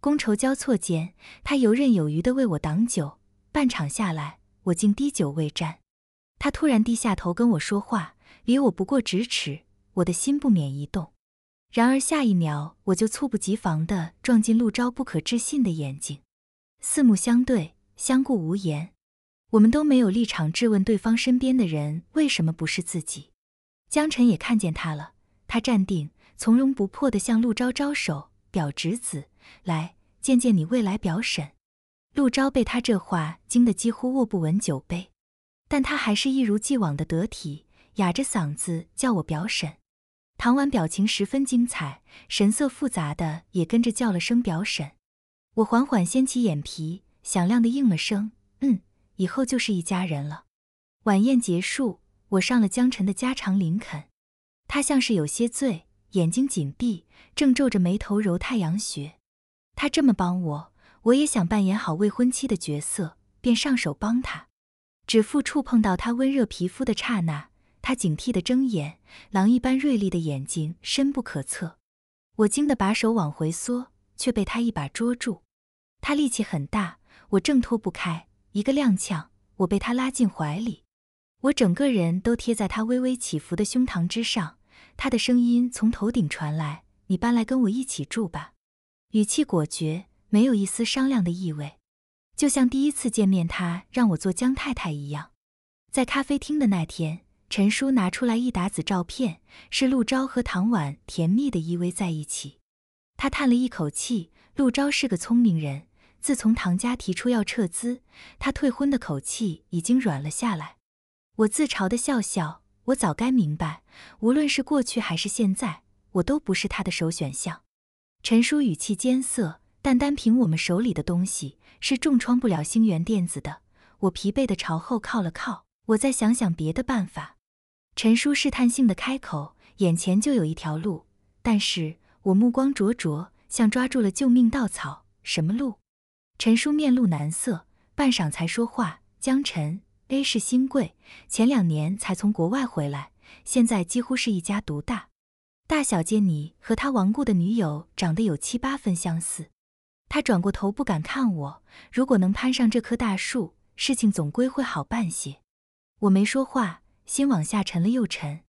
觥筹交错间，他游刃有余地为我挡酒。半场下来，我竟滴酒未沾。他突然低下头跟我说话，离我不过咫尺，我的心不免一动。然而下一秒，我就猝不及防地撞进陆昭不可置信的眼睛。四目相对，相顾无言。我们都没有立场质问对方身边的人为什么不是自己。江辰也看见他了，他站定，从容不迫地向陆昭招手：“表侄子，来见见你未来表婶。”陆昭被他这话惊得几乎握不稳酒杯，但他还是一如既往的得体，哑着嗓子叫我表婶。唐婉表情十分精彩，神色复杂的也跟着叫了声表婶。我缓缓掀起眼皮，响亮的应了声“嗯”，以后就是一家人了。晚宴结束，我上了江晨的加长林肯，他像是有些醉，眼睛紧闭，正皱着眉头揉太阳穴。他这么帮我，我也想扮演好未婚妻的角色，便上手帮他。指腹触碰到他温热皮肤的刹那，他警惕地睁眼，狼一般锐利的眼睛深不可测。我惊得把手往回缩，却被他一把捉住。他力气很大，我挣脱不开，一个踉跄，我被他拉进怀里，我整个人都贴在他微微起伏的胸膛之上。他的声音从头顶传来：“你搬来跟我一起住吧。”语气果决，没有一丝商量的意味，就像第一次见面他让我做江太太一样。在咖啡厅的那天，陈叔拿出来一打子照片，是陆昭和唐婉甜蜜的依偎在一起。他叹了一口气：“陆昭是个聪明人。”自从唐家提出要撤资，他退婚的口气已经软了下来。我自嘲地笑笑，我早该明白，无论是过去还是现在，我都不是他的首选项。陈叔语气艰涩，但单凭我们手里的东西，是重创不了星源电子的。我疲惫地朝后靠了靠，我再想想别的办法。陈叔试探性地开口，眼前就有一条路，但是我目光灼灼，像抓住了救命稻草。什么路？陈叔面露难色，半晌才说话：“江晨，A 市新贵，前两年才从国外回来，现在几乎是一家独大。大小姐，你和他亡故的女友长得有七八分相似。”他转过头，不敢看我。如果能攀上这棵大树，事情总归会好办些。我没说话，心往下沉了又沉。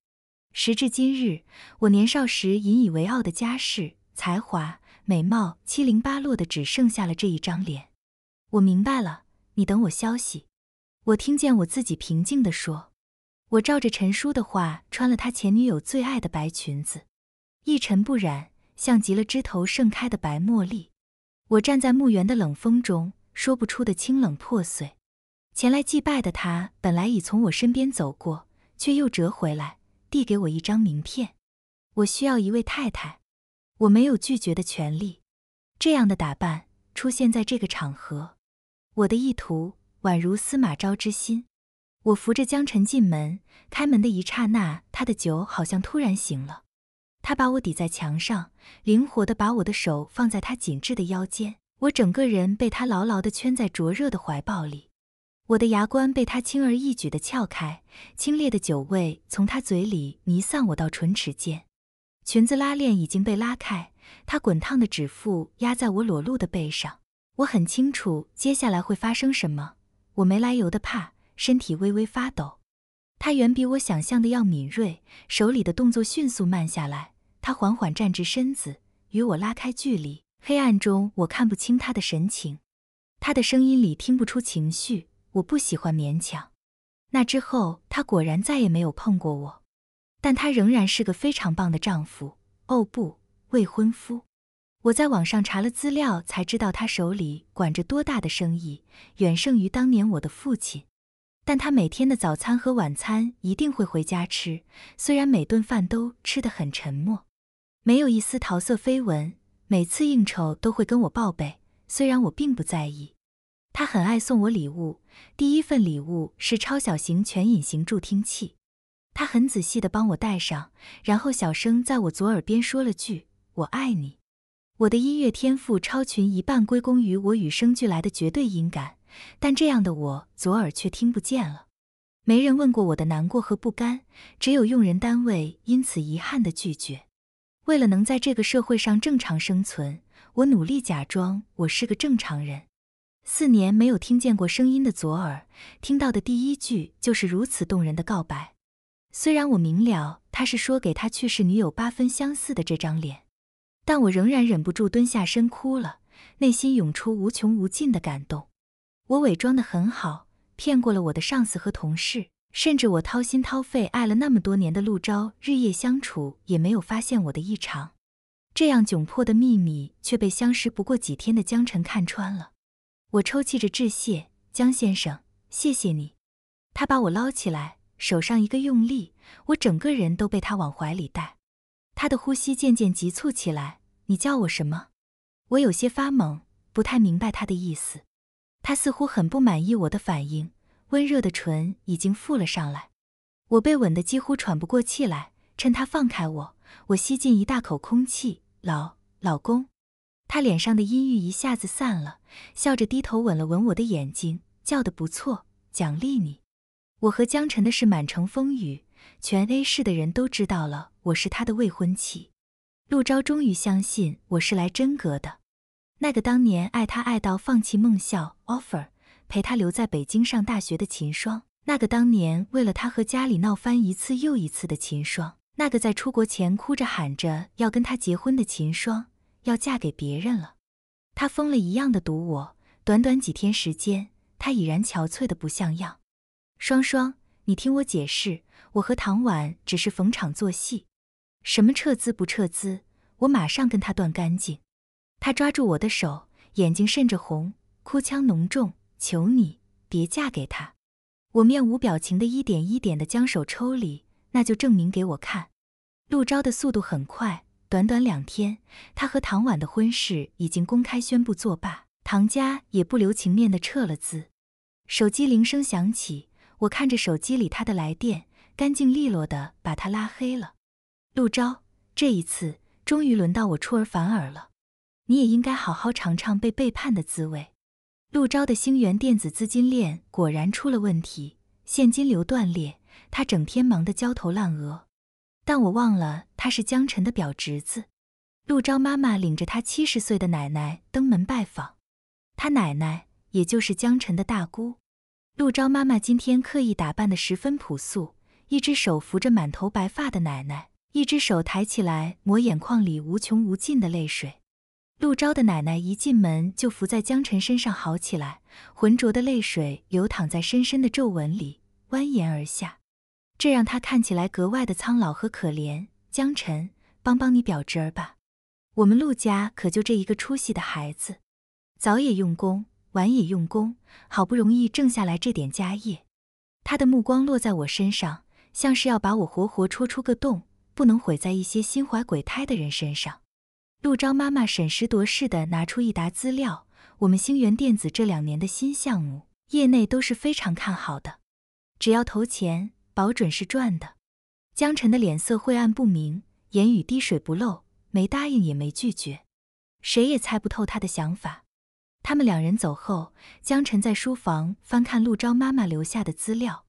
时至今日，我年少时引以为傲的家世、才华。美貌七零八落的，只剩下了这一张脸。我明白了，你等我消息。我听见我自己平静地说：“我照着陈叔的话，穿了他前女友最爱的白裙子，一尘不染，像极了枝头盛开的白茉莉。”我站在墓园的冷风中，说不出的清冷破碎。前来祭拜的他本来已从我身边走过，却又折回来，递给我一张名片。我需要一位太太。我没有拒绝的权利。这样的打扮出现在这个场合，我的意图宛如司马昭之心。我扶着江晨进门，开门的一刹那，他的酒好像突然醒了。他把我抵在墙上，灵活的把我的手放在他紧致的腰间，我整个人被他牢牢的圈在灼热的怀抱里。我的牙关被他轻而易举的撬开，清冽的酒味从他嘴里弥散我到唇齿间。裙子拉链已经被拉开，他滚烫的指腹压在我裸露的背上，我很清楚接下来会发生什么，我没来由的怕，身体微微发抖。他远比我想象的要敏锐，手里的动作迅速慢下来，他缓缓站直身子，与我拉开距离。黑暗中我看不清他的神情，他的声音里听不出情绪。我不喜欢勉强，那之后他果然再也没有碰过我。但他仍然是个非常棒的丈夫，哦不，未婚夫。我在网上查了资料，才知道他手里管着多大的生意，远胜于当年我的父亲。但他每天的早餐和晚餐一定会回家吃，虽然每顿饭都吃得很沉默，没有一丝桃色绯闻。每次应酬都会跟我报备，虽然我并不在意。他很爱送我礼物，第一份礼物是超小型全隐形助听器。他很仔细地帮我戴上，然后小声在我左耳边说了句：“我爱你。”我的音乐天赋超群，一半归功于我与生俱来的绝对音感，但这样的我左耳却听不见了。没人问过我的难过和不甘，只有用人单位因此遗憾的拒绝。为了能在这个社会上正常生存，我努力假装我是个正常人。四年没有听见过声音的左耳，听到的第一句就是如此动人的告白。虽然我明了他是说给他去世女友八分相似的这张脸，但我仍然忍不住蹲下身哭了，内心涌出无穷无尽的感动。我伪装的很好，骗过了我的上司和同事，甚至我掏心掏肺爱了那么多年的陆昭，日夜相处也没有发现我的异常。这样窘迫的秘密却被相识不过几天的江晨看穿了。我抽泣着致谢江先生，谢谢你。他把我捞起来。手上一个用力，我整个人都被他往怀里带，他的呼吸渐渐急促起来。你叫我什么？我有些发懵，不太明白他的意思。他似乎很不满意我的反应，温热的唇已经覆了上来，我被吻得几乎喘不过气来。趁他放开我，我吸进一大口空气。老老公，他脸上的阴郁一下子散了，笑着低头吻了吻我的眼睛，叫得不错，奖励你。我和江晨的事满城风雨，全 A 市的人都知道了。我是他的未婚妻，陆昭终于相信我是来真格的。那个当年爱他爱到放弃梦校 offer，陪他留在北京上大学的秦霜，那个当年为了他和家里闹翻一次又一次的秦霜，那个在出国前哭着喊着要跟他结婚的秦霜，要嫁给别人了。他疯了一样的堵我，短短几天时间，他已然憔悴的不像样。双双，你听我解释，我和唐婉只是逢场作戏，什么撤资不撤资，我马上跟他断干净。他抓住我的手，眼睛渗着红，哭腔浓重，求你别嫁给他。我面无表情的一点一点的将手抽离。那就证明给我看。陆昭的速度很快，短短两天，他和唐婉的婚事已经公开宣布作罢，唐家也不留情面的撤了资。手机铃声响起。我看着手机里他的来电，干净利落的把他拉黑了。陆昭，这一次终于轮到我出尔反尔了，你也应该好好尝尝被背叛的滋味。陆昭的星源电子资金链果然出了问题，现金流断裂，他整天忙得焦头烂额。但我忘了他是江晨的表侄子，陆昭妈妈领着他七十岁的奶奶登门拜访，他奶奶也就是江晨的大姑。陆昭妈妈今天刻意打扮得十分朴素，一只手扶着满头白发的奶奶，一只手抬起来抹眼眶里无穷无尽的泪水。陆昭的奶奶一进门就伏在江晨身上嚎起来，浑浊的泪水流淌在深深的皱纹里，蜿蜒而下，这让她看起来格外的苍老和可怜。江晨，帮帮你表侄儿吧，我们陆家可就这一个出息的孩子，早也用功。晚也用功，好不容易挣下来这点家业。他的目光落在我身上，像是要把我活活戳出个洞，不能毁在一些心怀鬼胎的人身上。陆昭妈妈审时度势地拿出一沓资料，我们星源电子这两年的新项目，业内都是非常看好的，只要投钱，保准是赚的。江晨的脸色晦暗不明，言语滴水不漏，没答应也没拒绝，谁也猜不透他的想法。他们两人走后，江晨在书房翻看陆昭妈妈留下的资料。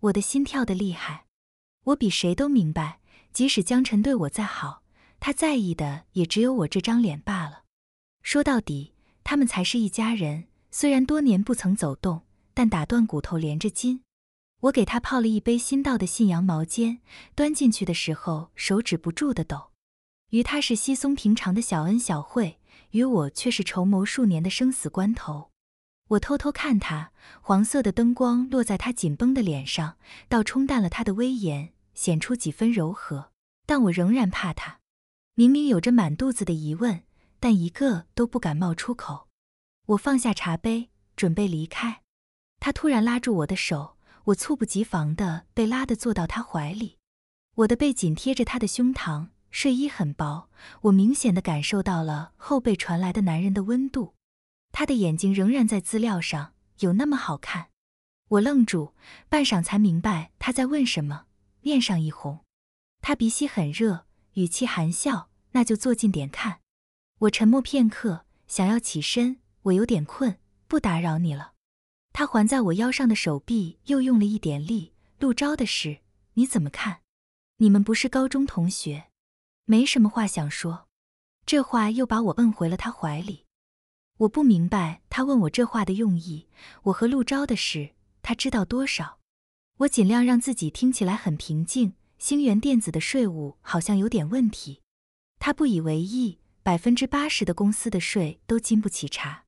我的心跳得厉害，我比谁都明白，即使江晨对我再好，他在意的也只有我这张脸罢了。说到底，他们才是一家人，虽然多年不曾走动，但打断骨头连着筋。我给他泡了一杯新到的信阳毛尖，端进去的时候，手指不住的抖。于他是稀松平常的小恩小惠。与我却是筹谋数年的生死关头，我偷偷看他，黄色的灯光落在他紧绷的脸上，倒冲淡了他的威严，显出几分柔和。但我仍然怕他，明明有着满肚子的疑问，但一个都不敢冒出口。我放下茶杯，准备离开，他突然拉住我的手，我猝不及防的被拉的坐到他怀里，我的背紧贴着他的胸膛。睡衣很薄，我明显的感受到了后背传来的男人的温度。他的眼睛仍然在资料上，有那么好看。我愣住，半晌才明白他在问什么，面上一红。他鼻息很热，语气含笑：“那就坐近点看。”我沉默片刻，想要起身，我有点困，不打扰你了。他环在我腰上的手臂又用了一点力。陆昭的事你怎么看？你们不是高中同学？没什么话想说，这话又把我摁回了他怀里。我不明白他问我这话的用意。我和陆昭的事，他知道多少？我尽量让自己听起来很平静。星源电子的税务好像有点问题。他不以为意，百分之八十的公司的税都经不起查。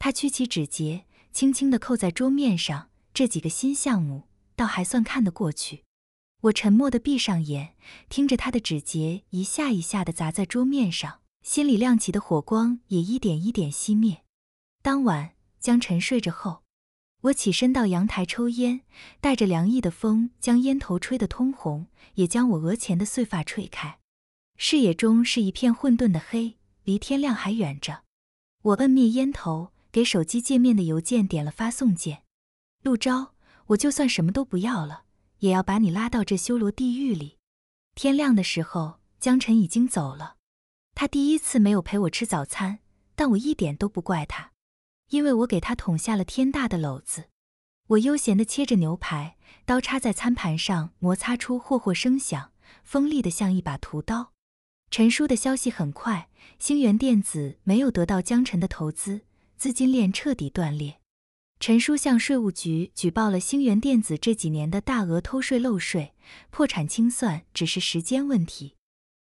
他屈起指节，轻轻的扣在桌面上。这几个新项目，倒还算看得过去。我沉默地闭上眼，听着他的指节一下一下地砸在桌面上，心里亮起的火光也一点一点熄灭。当晚，江晨睡着后，我起身到阳台抽烟，带着凉意的风将烟头吹得通红，也将我额前的碎发吹开。视野中是一片混沌的黑，离天亮还远着。我摁灭烟头，给手机界面的邮件点了发送键。陆昭，我就算什么都不要了。也要把你拉到这修罗地狱里。天亮的时候，江晨已经走了。他第一次没有陪我吃早餐，但我一点都不怪他，因为我给他捅下了天大的篓子。我悠闲地切着牛排，刀插在餐盘上，摩擦出霍霍声响，锋利的像一把屠刀。陈叔的消息很快，星源电子没有得到江晨的投资，资金链彻底断裂。陈叔向税务局举报了星源电子这几年的大额偷税漏税，破产清算只是时间问题。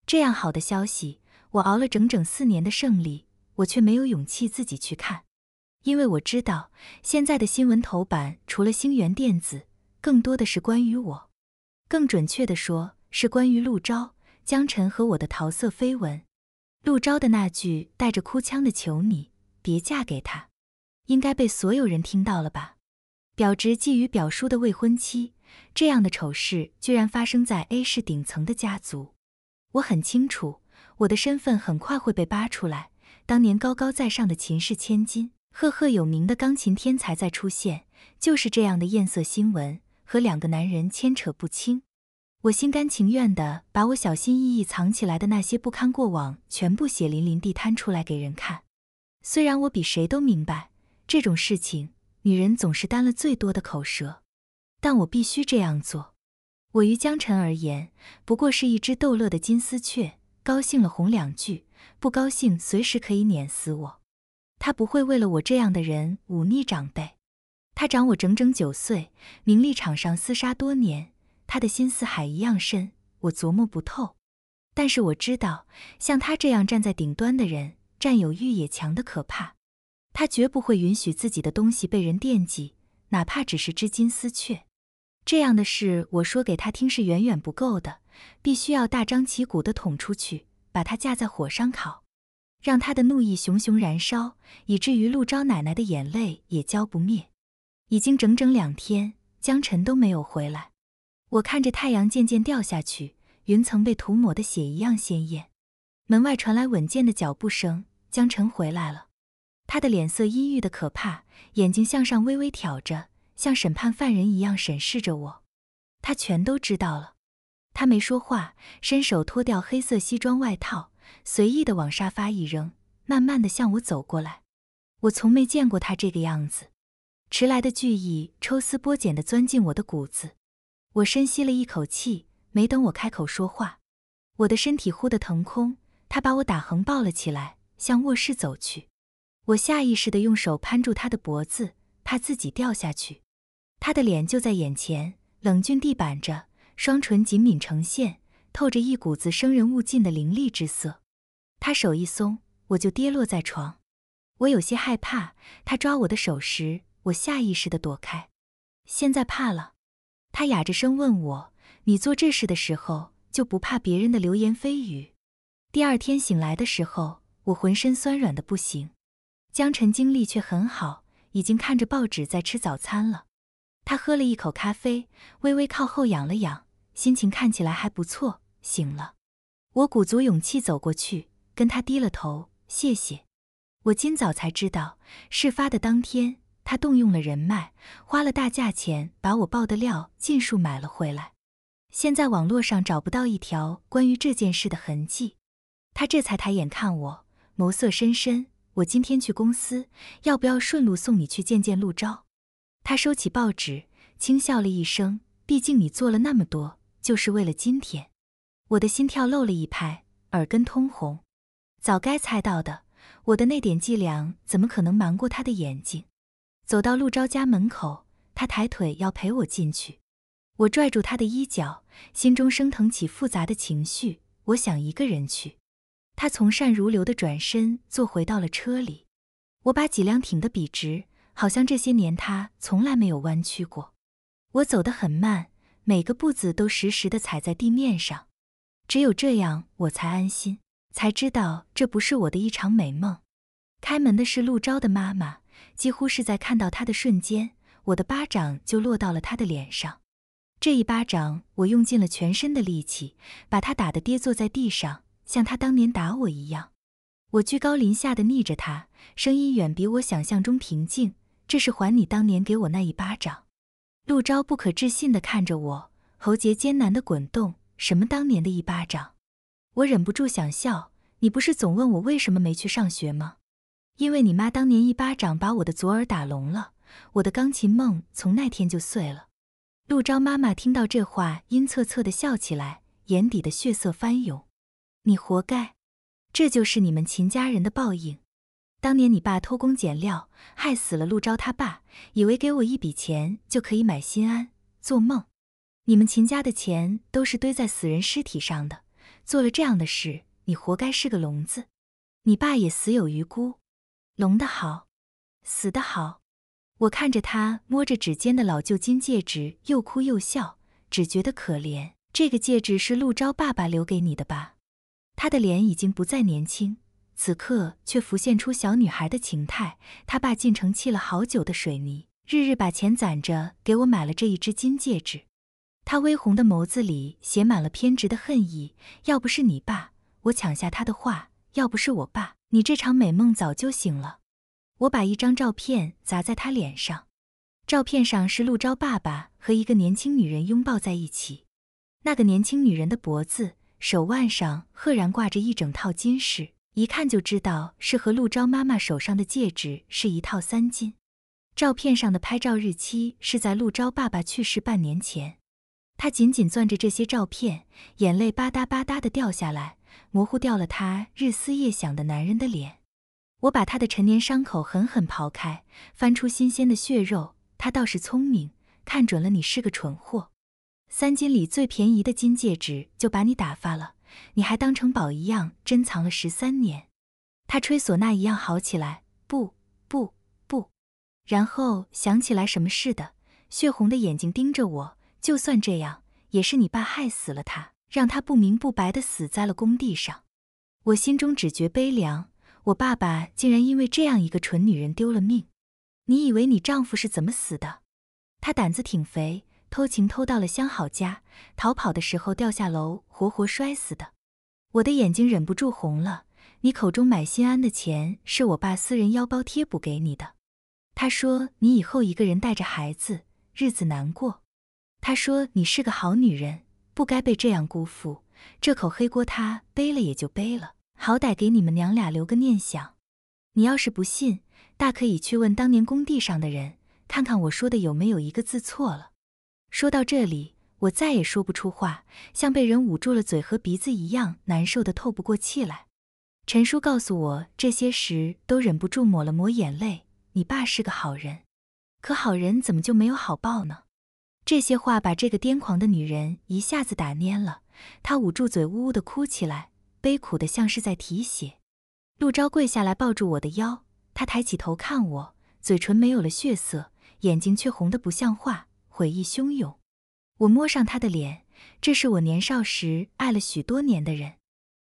这样好的消息，我熬了整整四年的胜利，我却没有勇气自己去看，因为我知道现在的新闻头版除了星源电子，更多的是关于我，更准确的说是关于陆昭、江晨和我的桃色绯闻。陆昭的那句带着哭腔的“求你别嫁给他”。应该被所有人听到了吧？表侄觊觎表叔的未婚妻，这样的丑事居然发生在 A 市顶层的家族。我很清楚，我的身份很快会被扒出来。当年高高在上的秦氏千金，赫赫有名的钢琴天才在出现，就是这样的艳色新闻和两个男人牵扯不清。我心甘情愿地把我小心翼翼藏起来的那些不堪过往，全部血淋淋地摊出来给人看。虽然我比谁都明白。这种事情，女人总是担了最多的口舌。但我必须这样做。我于江晨而言，不过是一只逗乐的金丝雀，高兴了哄两句，不高兴随时可以碾死我。他不会为了我这样的人忤逆长辈。他长我整整九岁，名利场上厮杀多年，他的心似海一样深，我琢磨不透。但是我知道，像他这样站在顶端的人，占有欲也强的可怕。他绝不会允许自己的东西被人惦记，哪怕只是只金丝雀。这样的事我说给他听是远远不够的，必须要大张旗鼓的捅出去，把他架在火上烤，让他的怒意熊熊燃烧，以至于陆昭奶奶的眼泪也浇不灭。已经整整两天，江晨都没有回来。我看着太阳渐渐掉下去，云层被涂抹的血一样鲜艳。门外传来稳健的脚步声，江晨回来了。他的脸色阴郁的可怕，眼睛向上微微挑着，像审判犯人一样审视着我。他全都知道了。他没说话，伸手脱掉黑色西装外套，随意的往沙发一扔，慢慢的向我走过来。我从没见过他这个样子。迟来的惧意抽丝剥茧的钻进我的骨子。我深吸了一口气，没等我开口说话，我的身体忽的腾空，他把我打横抱了起来，向卧室走去。我下意识地用手攀住他的脖子，怕自己掉下去。他的脸就在眼前，冷峻地板着，双唇紧抿成线，透着一股子生人勿近的凌厉之色。他手一松，我就跌落在床。我有些害怕，他抓我的手时，我下意识地躲开。现在怕了，他哑着声问我：“你做这事的时候就不怕别人的流言蜚语？”第二天醒来的时候，我浑身酸软的不行。江晨精力却很好，已经看着报纸在吃早餐了。他喝了一口咖啡，微微靠后仰了仰，心情看起来还不错。醒了，我鼓足勇气走过去，跟他低了头：“谢谢。”我今早才知道，事发的当天，他动用了人脉，花了大价钱把我爆的料尽数买了回来。现在网络上找不到一条关于这件事的痕迹。他这才抬眼看我，眸色深深。我今天去公司，要不要顺路送你去见见陆昭？他收起报纸，轻笑了一声。毕竟你做了那么多，就是为了今天。我的心跳漏了一拍，耳根通红。早该猜到的，我的那点伎俩，怎么可能瞒过他的眼睛？走到陆昭家门口，他抬腿要陪我进去，我拽住他的衣角，心中升腾起复杂的情绪。我想一个人去。他从善如流的转身坐回到了车里，我把脊梁挺得笔直，好像这些年他从来没有弯曲过。我走得很慢，每个步子都实实的踩在地面上，只有这样我才安心，才知道这不是我的一场美梦。开门的是陆昭的妈妈，几乎是在看到他的瞬间，我的巴掌就落到了他的脸上。这一巴掌，我用尽了全身的力气，把他打得跌坐在地上。像他当年打我一样，我居高临下的睨着他，声音远比我想象中平静。这是还你当年给我那一巴掌。陆昭不可置信地看着我，喉结艰难地滚动。什么当年的一巴掌？我忍不住想笑。你不是总问我为什么没去上学吗？因为你妈当年一巴掌把我的左耳打聋了，我的钢琴梦从那天就碎了。陆昭妈妈听到这话，阴恻恻地笑起来，眼底的血色翻涌。你活该，这就是你们秦家人的报应。当年你爸偷工减料，害死了陆昭他爸，以为给我一笔钱就可以买心安，做梦！你们秦家的钱都是堆在死人尸体上的，做了这样的事，你活该是个聋子，你爸也死有余辜。聋的好，死的好。我看着他摸着指尖的老旧金戒指，又哭又笑，只觉得可怜。这个戒指是陆昭爸爸留给你的吧？他的脸已经不再年轻，此刻却浮现出小女孩的情态。他爸进城砌了好久的水泥，日日把钱攒着给我买了这一只金戒指。他微红的眸子里写满了偏执的恨意。要不是你爸，我抢下他的话；要不是我爸，你这场美梦早就醒了。我把一张照片砸在他脸上，照片上是陆昭爸爸和一个年轻女人拥抱在一起，那个年轻女人的脖子。手腕上赫然挂着一整套金饰，一看就知道是和陆昭妈妈手上的戒指是一套三金。照片上的拍照日期是在陆昭爸爸去世半年前。他紧紧攥着这些照片，眼泪吧嗒吧嗒的掉下来，模糊掉了他日思夜想的男人的脸。我把他的陈年伤口狠狠刨开，翻出新鲜的血肉。他倒是聪明，看准了你是个蠢货。三金里最便宜的金戒指就把你打发了，你还当成宝一样珍藏了十三年。他吹唢呐一样好起来，不不不，然后想起来什么似的，血红的眼睛盯着我。就算这样，也是你爸害死了他，让他不明不白的死在了工地上。我心中只觉悲凉，我爸爸竟然因为这样一个蠢女人丢了命。你以为你丈夫是怎么死的？他胆子挺肥。偷情偷到了相好家，逃跑的时候掉下楼，活活摔死的。我的眼睛忍不住红了。你口中买新安的钱是我爸私人腰包贴补给你的。他说你以后一个人带着孩子，日子难过。他说你是个好女人，不该被这样辜负。这口黑锅他背了也就背了，好歹给你们娘俩留个念想。你要是不信，大可以去问当年工地上的人，看看我说的有没有一个字错了。说到这里，我再也说不出话，像被人捂住了嘴和鼻子一样，难受的透不过气来。陈叔告诉我这些时，都忍不住抹了抹眼泪。你爸是个好人，可好人怎么就没有好报呢？这些话把这个癫狂的女人一下子打蔫了，她捂住嘴，呜呜的哭起来，悲苦的像是在啼血。陆昭跪下来抱住我的腰，他抬起头看我，嘴唇没有了血色，眼睛却红得不像话。回忆汹涌，我摸上他的脸，这是我年少时爱了许多年的人。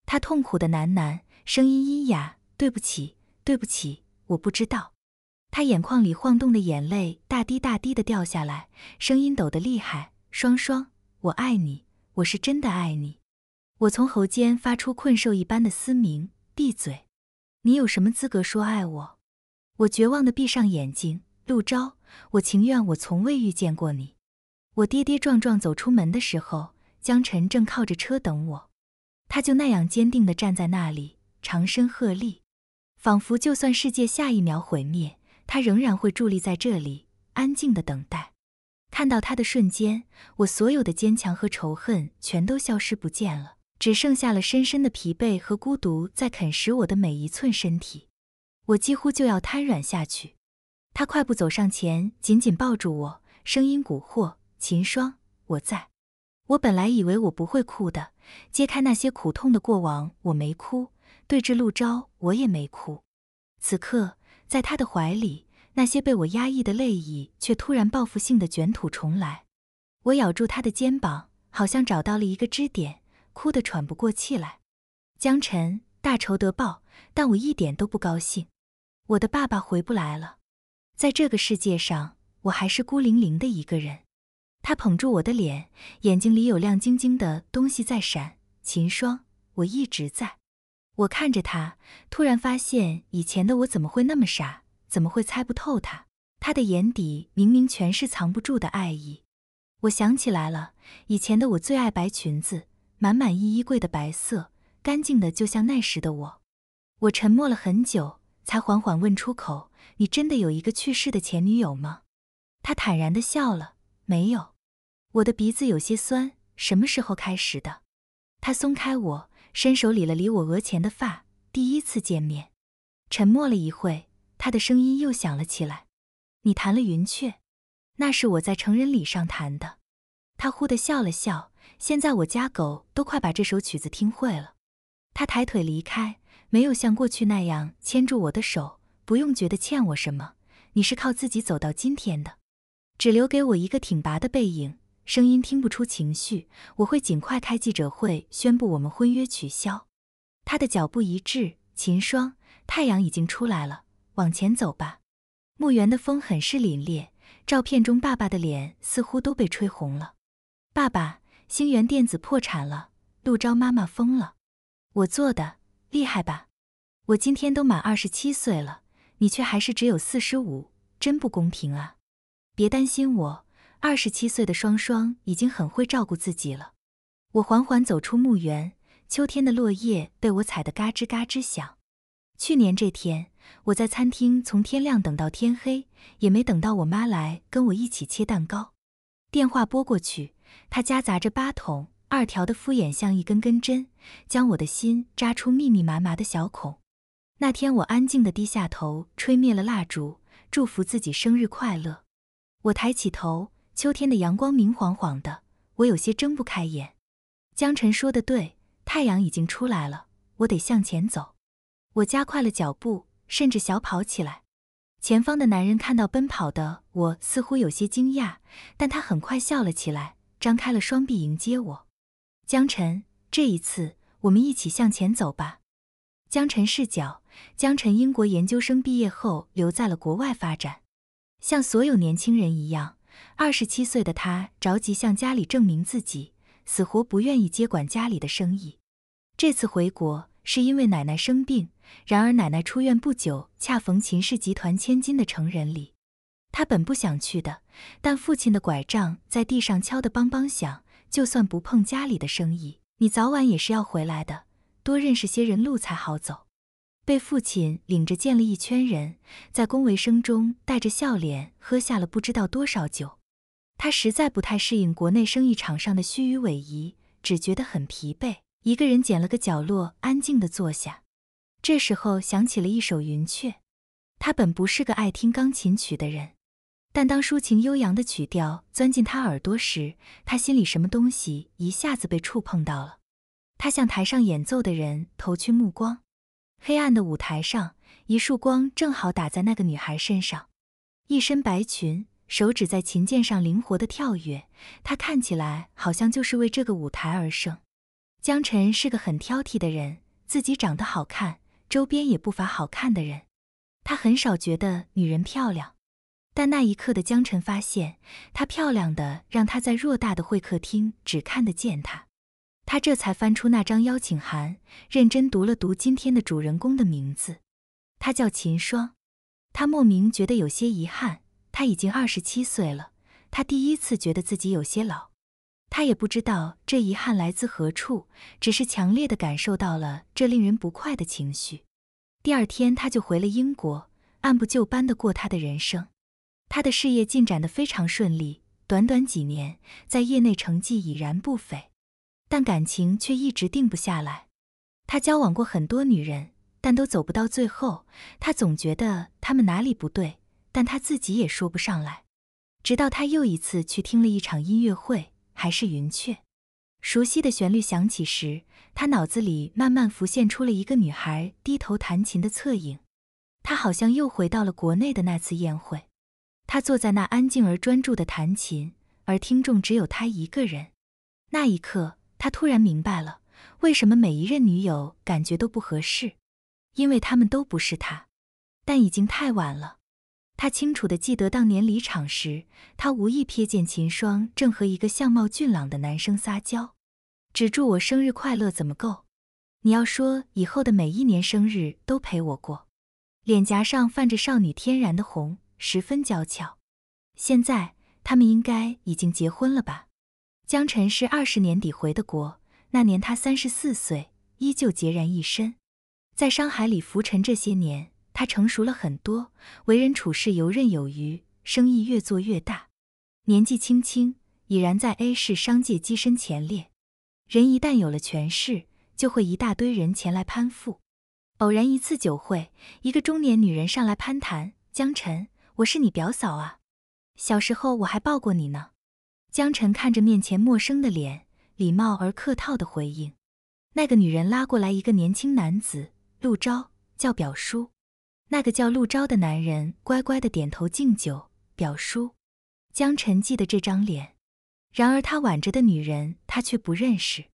他痛苦的喃喃，声音阴哑：“对不起，对不起，我不知道。”他眼眶里晃动的眼泪大滴大滴的掉下来，声音抖得厉害。“双双，我爱你，我是真的爱你。”我从喉间发出困兽一般的嘶鸣：“闭嘴，你有什么资格说爱我？”我绝望的闭上眼睛。陆昭，我情愿我从未遇见过你。我跌跌撞撞走出门的时候，江晨正靠着车等我。他就那样坚定的站在那里，长身鹤立，仿佛就算世界下一秒毁灭，他仍然会伫立在这里，安静的等待。看到他的瞬间，我所有的坚强和仇恨全都消失不见了，只剩下了深深的疲惫和孤独在啃食我的每一寸身体。我几乎就要瘫软下去。他快步走上前，紧紧抱住我，声音蛊惑：“秦霜，我在。”我本来以为我不会哭的，揭开那些苦痛的过往，我没哭；对峙陆昭，我也没哭。此刻在他的怀里，那些被我压抑的泪意却突然报复性的卷土重来。我咬住他的肩膀，好像找到了一个支点，哭得喘不过气来。江晨，大仇得报，但我一点都不高兴。我的爸爸回不来了。在这个世界上，我还是孤零零的一个人。他捧住我的脸，眼睛里有亮晶晶的东西在闪。秦霜，我一直在。我看着他，突然发现以前的我怎么会那么傻？怎么会猜不透他？他的眼底明明全是藏不住的爱意。我想起来了，以前的我最爱白裙子，满满一衣柜的白色，干净的就像那时的我。我沉默了很久，才缓缓问出口。你真的有一个去世的前女友吗？他坦然地笑了。没有，我的鼻子有些酸。什么时候开始的？他松开我，伸手理了理我额前的发。第一次见面，沉默了一会，他的声音又响了起来。你弹了《云雀》，那是我在成人礼上弹的。他忽地笑了笑。现在我家狗都快把这首曲子听会了。他抬腿离开，没有像过去那样牵住我的手。不用觉得欠我什么，你是靠自己走到今天的，只留给我一个挺拔的背影，声音听不出情绪。我会尽快开记者会宣布我们婚约取消。他的脚步一滞，秦霜，太阳已经出来了，往前走吧。墓园的风很是凛冽，照片中爸爸的脸似乎都被吹红了。爸爸，星源电子破产了，陆昭妈妈疯了，我做的，厉害吧？我今天都满二十七岁了。你却还是只有四十五，真不公平啊！别担心我，二十七岁的双双已经很会照顾自己了。我缓缓走出墓园，秋天的落叶被我踩得嘎吱嘎吱响。去年这天，我在餐厅从天亮等到天黑，也没等到我妈来跟我一起切蛋糕。电话拨过去，他夹杂着八筒二条的敷衍，像一根根针，将我的心扎出密密麻麻的小孔。那天我安静地低下头，吹灭了蜡烛，祝福自己生日快乐。我抬起头，秋天的阳光明晃晃的，我有些睁不开眼。江晨说的对，太阳已经出来了，我得向前走。我加快了脚步，甚至小跑起来。前方的男人看到奔跑的我，似乎有些惊讶，但他很快笑了起来，张开了双臂迎接我。江晨，这一次，我们一起向前走吧。江晨视角：江晨英国研究生毕业后留在了国外发展，像所有年轻人一样，二十七岁的他着急向家里证明自己，死活不愿意接管家里的生意。这次回国是因为奶奶生病，然而奶奶出院不久，恰逢秦氏集团千金的成人礼，他本不想去的，但父亲的拐杖在地上敲得梆梆响，就算不碰家里的生意，你早晚也是要回来的。多认识些人，路才好走。被父亲领着见了一圈人，在恭维声中带着笑脸喝下了不知道多少酒。他实在不太适应国内生意场上的虚与委蛇，只觉得很疲惫，一个人捡了个角落，安静地坐下。这时候想起了一首《云雀》。他本不是个爱听钢琴曲的人，但当抒情悠扬的曲调钻进他耳朵时，他心里什么东西一下子被触碰到了。他向台上演奏的人投去目光，黑暗的舞台上，一束光正好打在那个女孩身上，一身白裙，手指在琴键上灵活的跳跃，她看起来好像就是为这个舞台而生。江晨是个很挑剔的人，自己长得好看，周边也不乏好看的人，他很少觉得女人漂亮，但那一刻的江晨发现，她漂亮的让他在偌大的会客厅只看得见她。他这才翻出那张邀请函，认真读了读今天的主人公的名字，他叫秦霜。他莫名觉得有些遗憾，他已经二十七岁了，他第一次觉得自己有些老。他也不知道这遗憾来自何处，只是强烈的感受到了这令人不快的情绪。第二天，他就回了英国，按部就班的过他的人生。他的事业进展的非常顺利，短短几年，在业内成绩已然不菲。但感情却一直定不下来。他交往过很多女人，但都走不到最后。他总觉得他们哪里不对，但他自己也说不上来。直到他又一次去听了一场音乐会，还是云雀熟悉的旋律响起时，他脑子里慢慢浮现出了一个女孩低头弹琴的侧影。他好像又回到了国内的那次宴会，他坐在那安静而专注的弹琴，而听众只有他一个人。那一刻。他突然明白了，为什么每一任女友感觉都不合适，因为他们都不是他。但已经太晚了。他清楚的记得当年离场时，他无意瞥见秦霜正和一个相貌俊朗的男生撒娇。只祝我生日快乐，怎么够？你要说以后的每一年生日都陪我过。脸颊上泛着少女天然的红，十分娇俏。现在他们应该已经结婚了吧？江晨是二十年底回的国，那年他三十四岁，依旧孑然一身，在商海里浮沉。这些年，他成熟了很多，为人处事游刃有余，生意越做越大，年纪轻轻已然在 A 市商界跻身前列。人一旦有了权势，就会一大堆人前来攀附。偶然一次酒会，一个中年女人上来攀谈：“江晨，我是你表嫂啊，小时候我还抱过你呢。”江晨看着面前陌生的脸，礼貌而客套的回应。那个女人拉过来一个年轻男子，陆昭，叫表叔。那个叫陆昭的男人乖乖的点头敬酒，表叔。江晨记得这张脸，然而他挽着的女人他却不认识。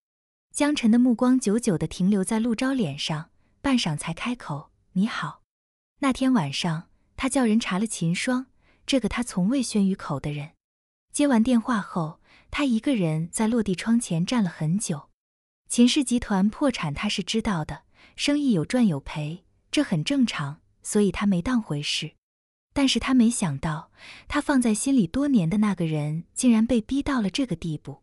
江晨的目光久久的停留在陆昭脸上，半晌才开口：“你好。”那天晚上，他叫人查了秦霜，这个他从未宣于口的人。接完电话后，他一个人在落地窗前站了很久。秦氏集团破产，他是知道的，生意有赚有赔，这很正常，所以他没当回事。但是他没想到，他放在心里多年的那个人，竟然被逼到了这个地步。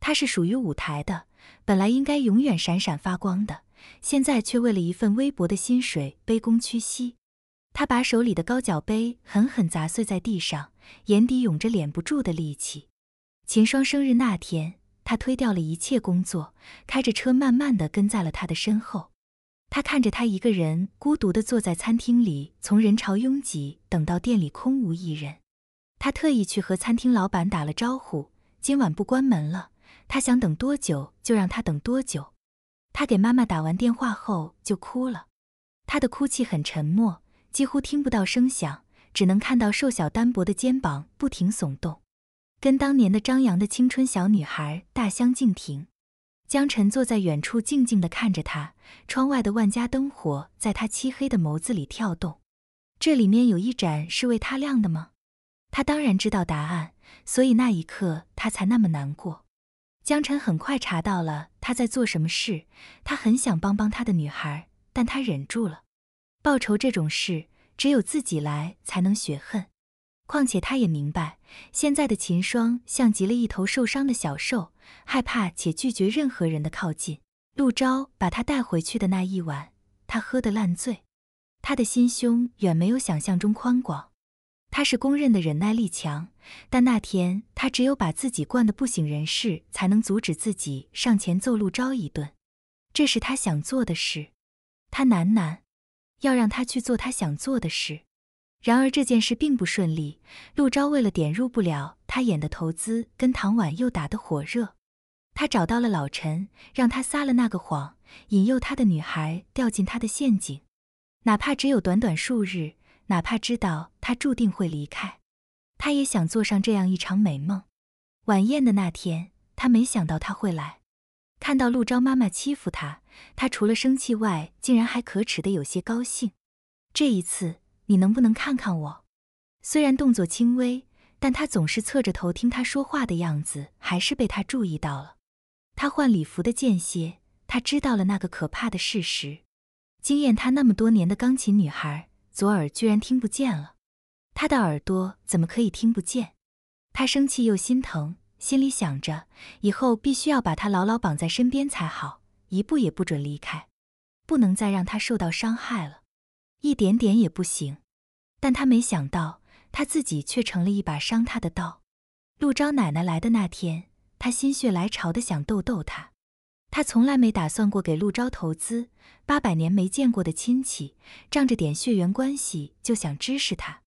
他是属于舞台的，本来应该永远闪闪发光的，现在却为了一份微薄的薪水卑躬屈膝。他把手里的高脚杯狠狠砸碎在地上，眼底涌着敛不住的戾气。秦霜生日那天，他推掉了一切工作，开着车慢慢的跟在了他的身后。他看着他一个人孤独的坐在餐厅里，从人潮拥挤等到店里空无一人。他特意去和餐厅老板打了招呼，今晚不关门了。他想等多久就让他等多久。他给妈妈打完电话后就哭了，他的哭泣很沉默。几乎听不到声响，只能看到瘦小单薄的肩膀不停耸动，跟当年的张扬的青春小女孩大相径庭。江晨坐在远处静静地看着她，窗外的万家灯火在她漆黑的眸子里跳动。这里面有一盏是为他亮的吗？他当然知道答案，所以那一刻他才那么难过。江晨很快查到了他在做什么事，他很想帮帮他的女孩，但他忍住了。报仇这种事，只有自己来才能雪恨。况且他也明白，现在的秦霜像极了一头受伤的小兽，害怕且拒绝任何人的靠近。陆昭把他带回去的那一晚，他喝得烂醉，他的心胸远没有想象中宽广。他是公认的忍耐力强，但那天他只有把自己灌得不省人事，才能阻止自己上前揍陆昭一顿。这是他想做的事。他喃喃。要让他去做他想做的事，然而这件事并不顺利。陆昭为了点入不了他演的投资，跟唐婉又打得火热。他找到了老陈，让他撒了那个谎，引诱他的女孩掉进他的陷阱。哪怕只有短短数日，哪怕知道他注定会离开，他也想做上这样一场美梦。晚宴的那天，他没想到他会来。看到陆昭妈妈欺负他，他除了生气外，竟然还可耻的有些高兴。这一次，你能不能看看我？虽然动作轻微，但他总是侧着头听他说话的样子，还是被他注意到了。他换礼服的间歇，他知道了那个可怕的事实：惊艳他那么多年的钢琴女孩，左耳居然听不见了。他的耳朵怎么可以听不见？他生气又心疼。心里想着，以后必须要把他牢牢绑在身边才好，一步也不准离开，不能再让他受到伤害了，一点点也不行。但他没想到，他自己却成了一把伤他的刀。陆昭奶奶来的那天，他心血来潮的想逗逗他，他从来没打算过给陆昭投资。八百年没见过的亲戚，仗着点血缘关系就想支持他，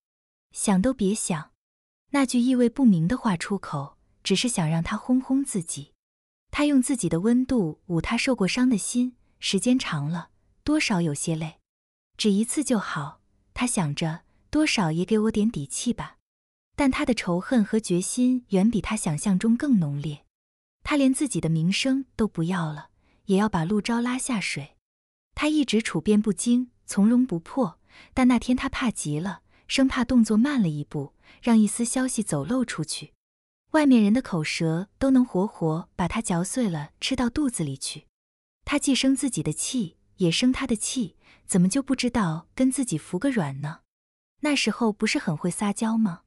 想都别想。那句意味不明的话出口。只是想让他哄哄自己，他用自己的温度捂他受过伤的心，时间长了多少有些累，只一次就好。他想着，多少也给我点底气吧。但他的仇恨和决心远比他想象中更浓烈，他连自己的名声都不要了，也要把陆昭拉下水。他一直处变不惊，从容不迫，但那天他怕极了，生怕动作慢了一步，让一丝消息走漏出去。外面人的口舌都能活活把他嚼碎了吃到肚子里去，他既生自己的气，也生他的气，怎么就不知道跟自己服个软呢？那时候不是很会撒娇吗？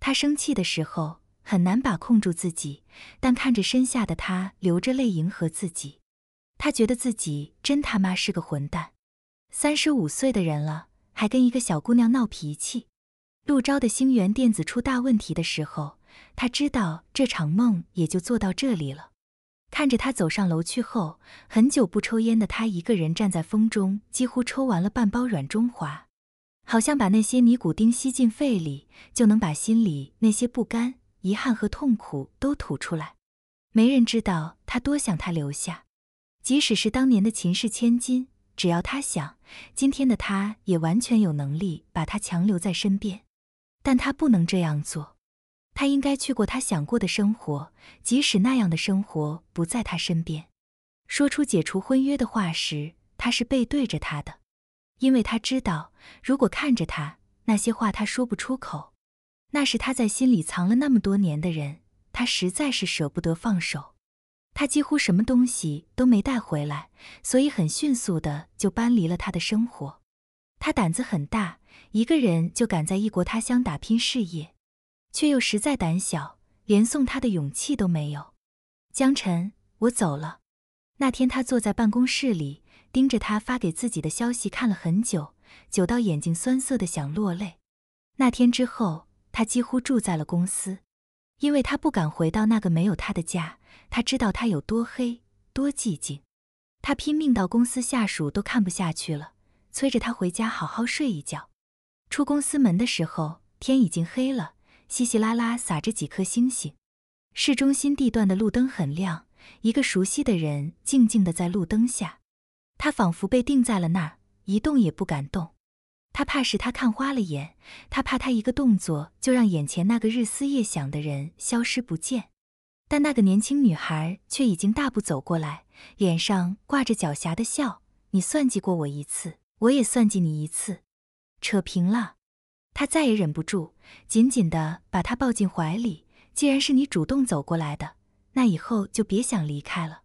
他生气的时候很难把控住自己，但看着身下的他流着泪迎合自己，他觉得自己真他妈是个混蛋。三十五岁的人了，还跟一个小姑娘闹脾气。陆昭的星源电子出大问题的时候。他知道这场梦也就做到这里了。看着他走上楼去后，很久不抽烟的他一个人站在风中，几乎抽完了半包软中华，好像把那些尼古丁吸进肺里，就能把心里那些不甘、遗憾和痛苦都吐出来。没人知道他多想他留下，即使是当年的秦氏千金，只要他想，今天的他也完全有能力把他强留在身边，但他不能这样做。他应该去过他想过的生活，即使那样的生活不在他身边。说出解除婚约的话时，他是背对着他的，因为他知道，如果看着他，那些话他说不出口。那是他在心里藏了那么多年的人，他实在是舍不得放手。他几乎什么东西都没带回来，所以很迅速的就搬离了他的生活。他胆子很大，一个人就敢在异国他乡打拼事业。却又实在胆小，连送他的勇气都没有。江晨，我走了。那天他坐在办公室里，盯着他发给自己的消息看了很久，久到眼睛酸涩的想落泪。那天之后，他几乎住在了公司，因为他不敢回到那个没有他的家。他知道他有多黑，多寂静。他拼命到公司下属都看不下去了，催着他回家好好睡一觉。出公司门的时候，天已经黑了。稀稀拉拉撒着几颗星星，市中心地段的路灯很亮。一个熟悉的人静静的在路灯下，他仿佛被定在了那儿，一动也不敢动。他怕是他看花了眼，他怕他一个动作就让眼前那个日思夜想的人消失不见。但那个年轻女孩却已经大步走过来，脸上挂着狡黠的笑。你算计过我一次，我也算计你一次，扯平了。他再也忍不住，紧紧地把她抱进怀里。既然是你主动走过来的，那以后就别想离开了。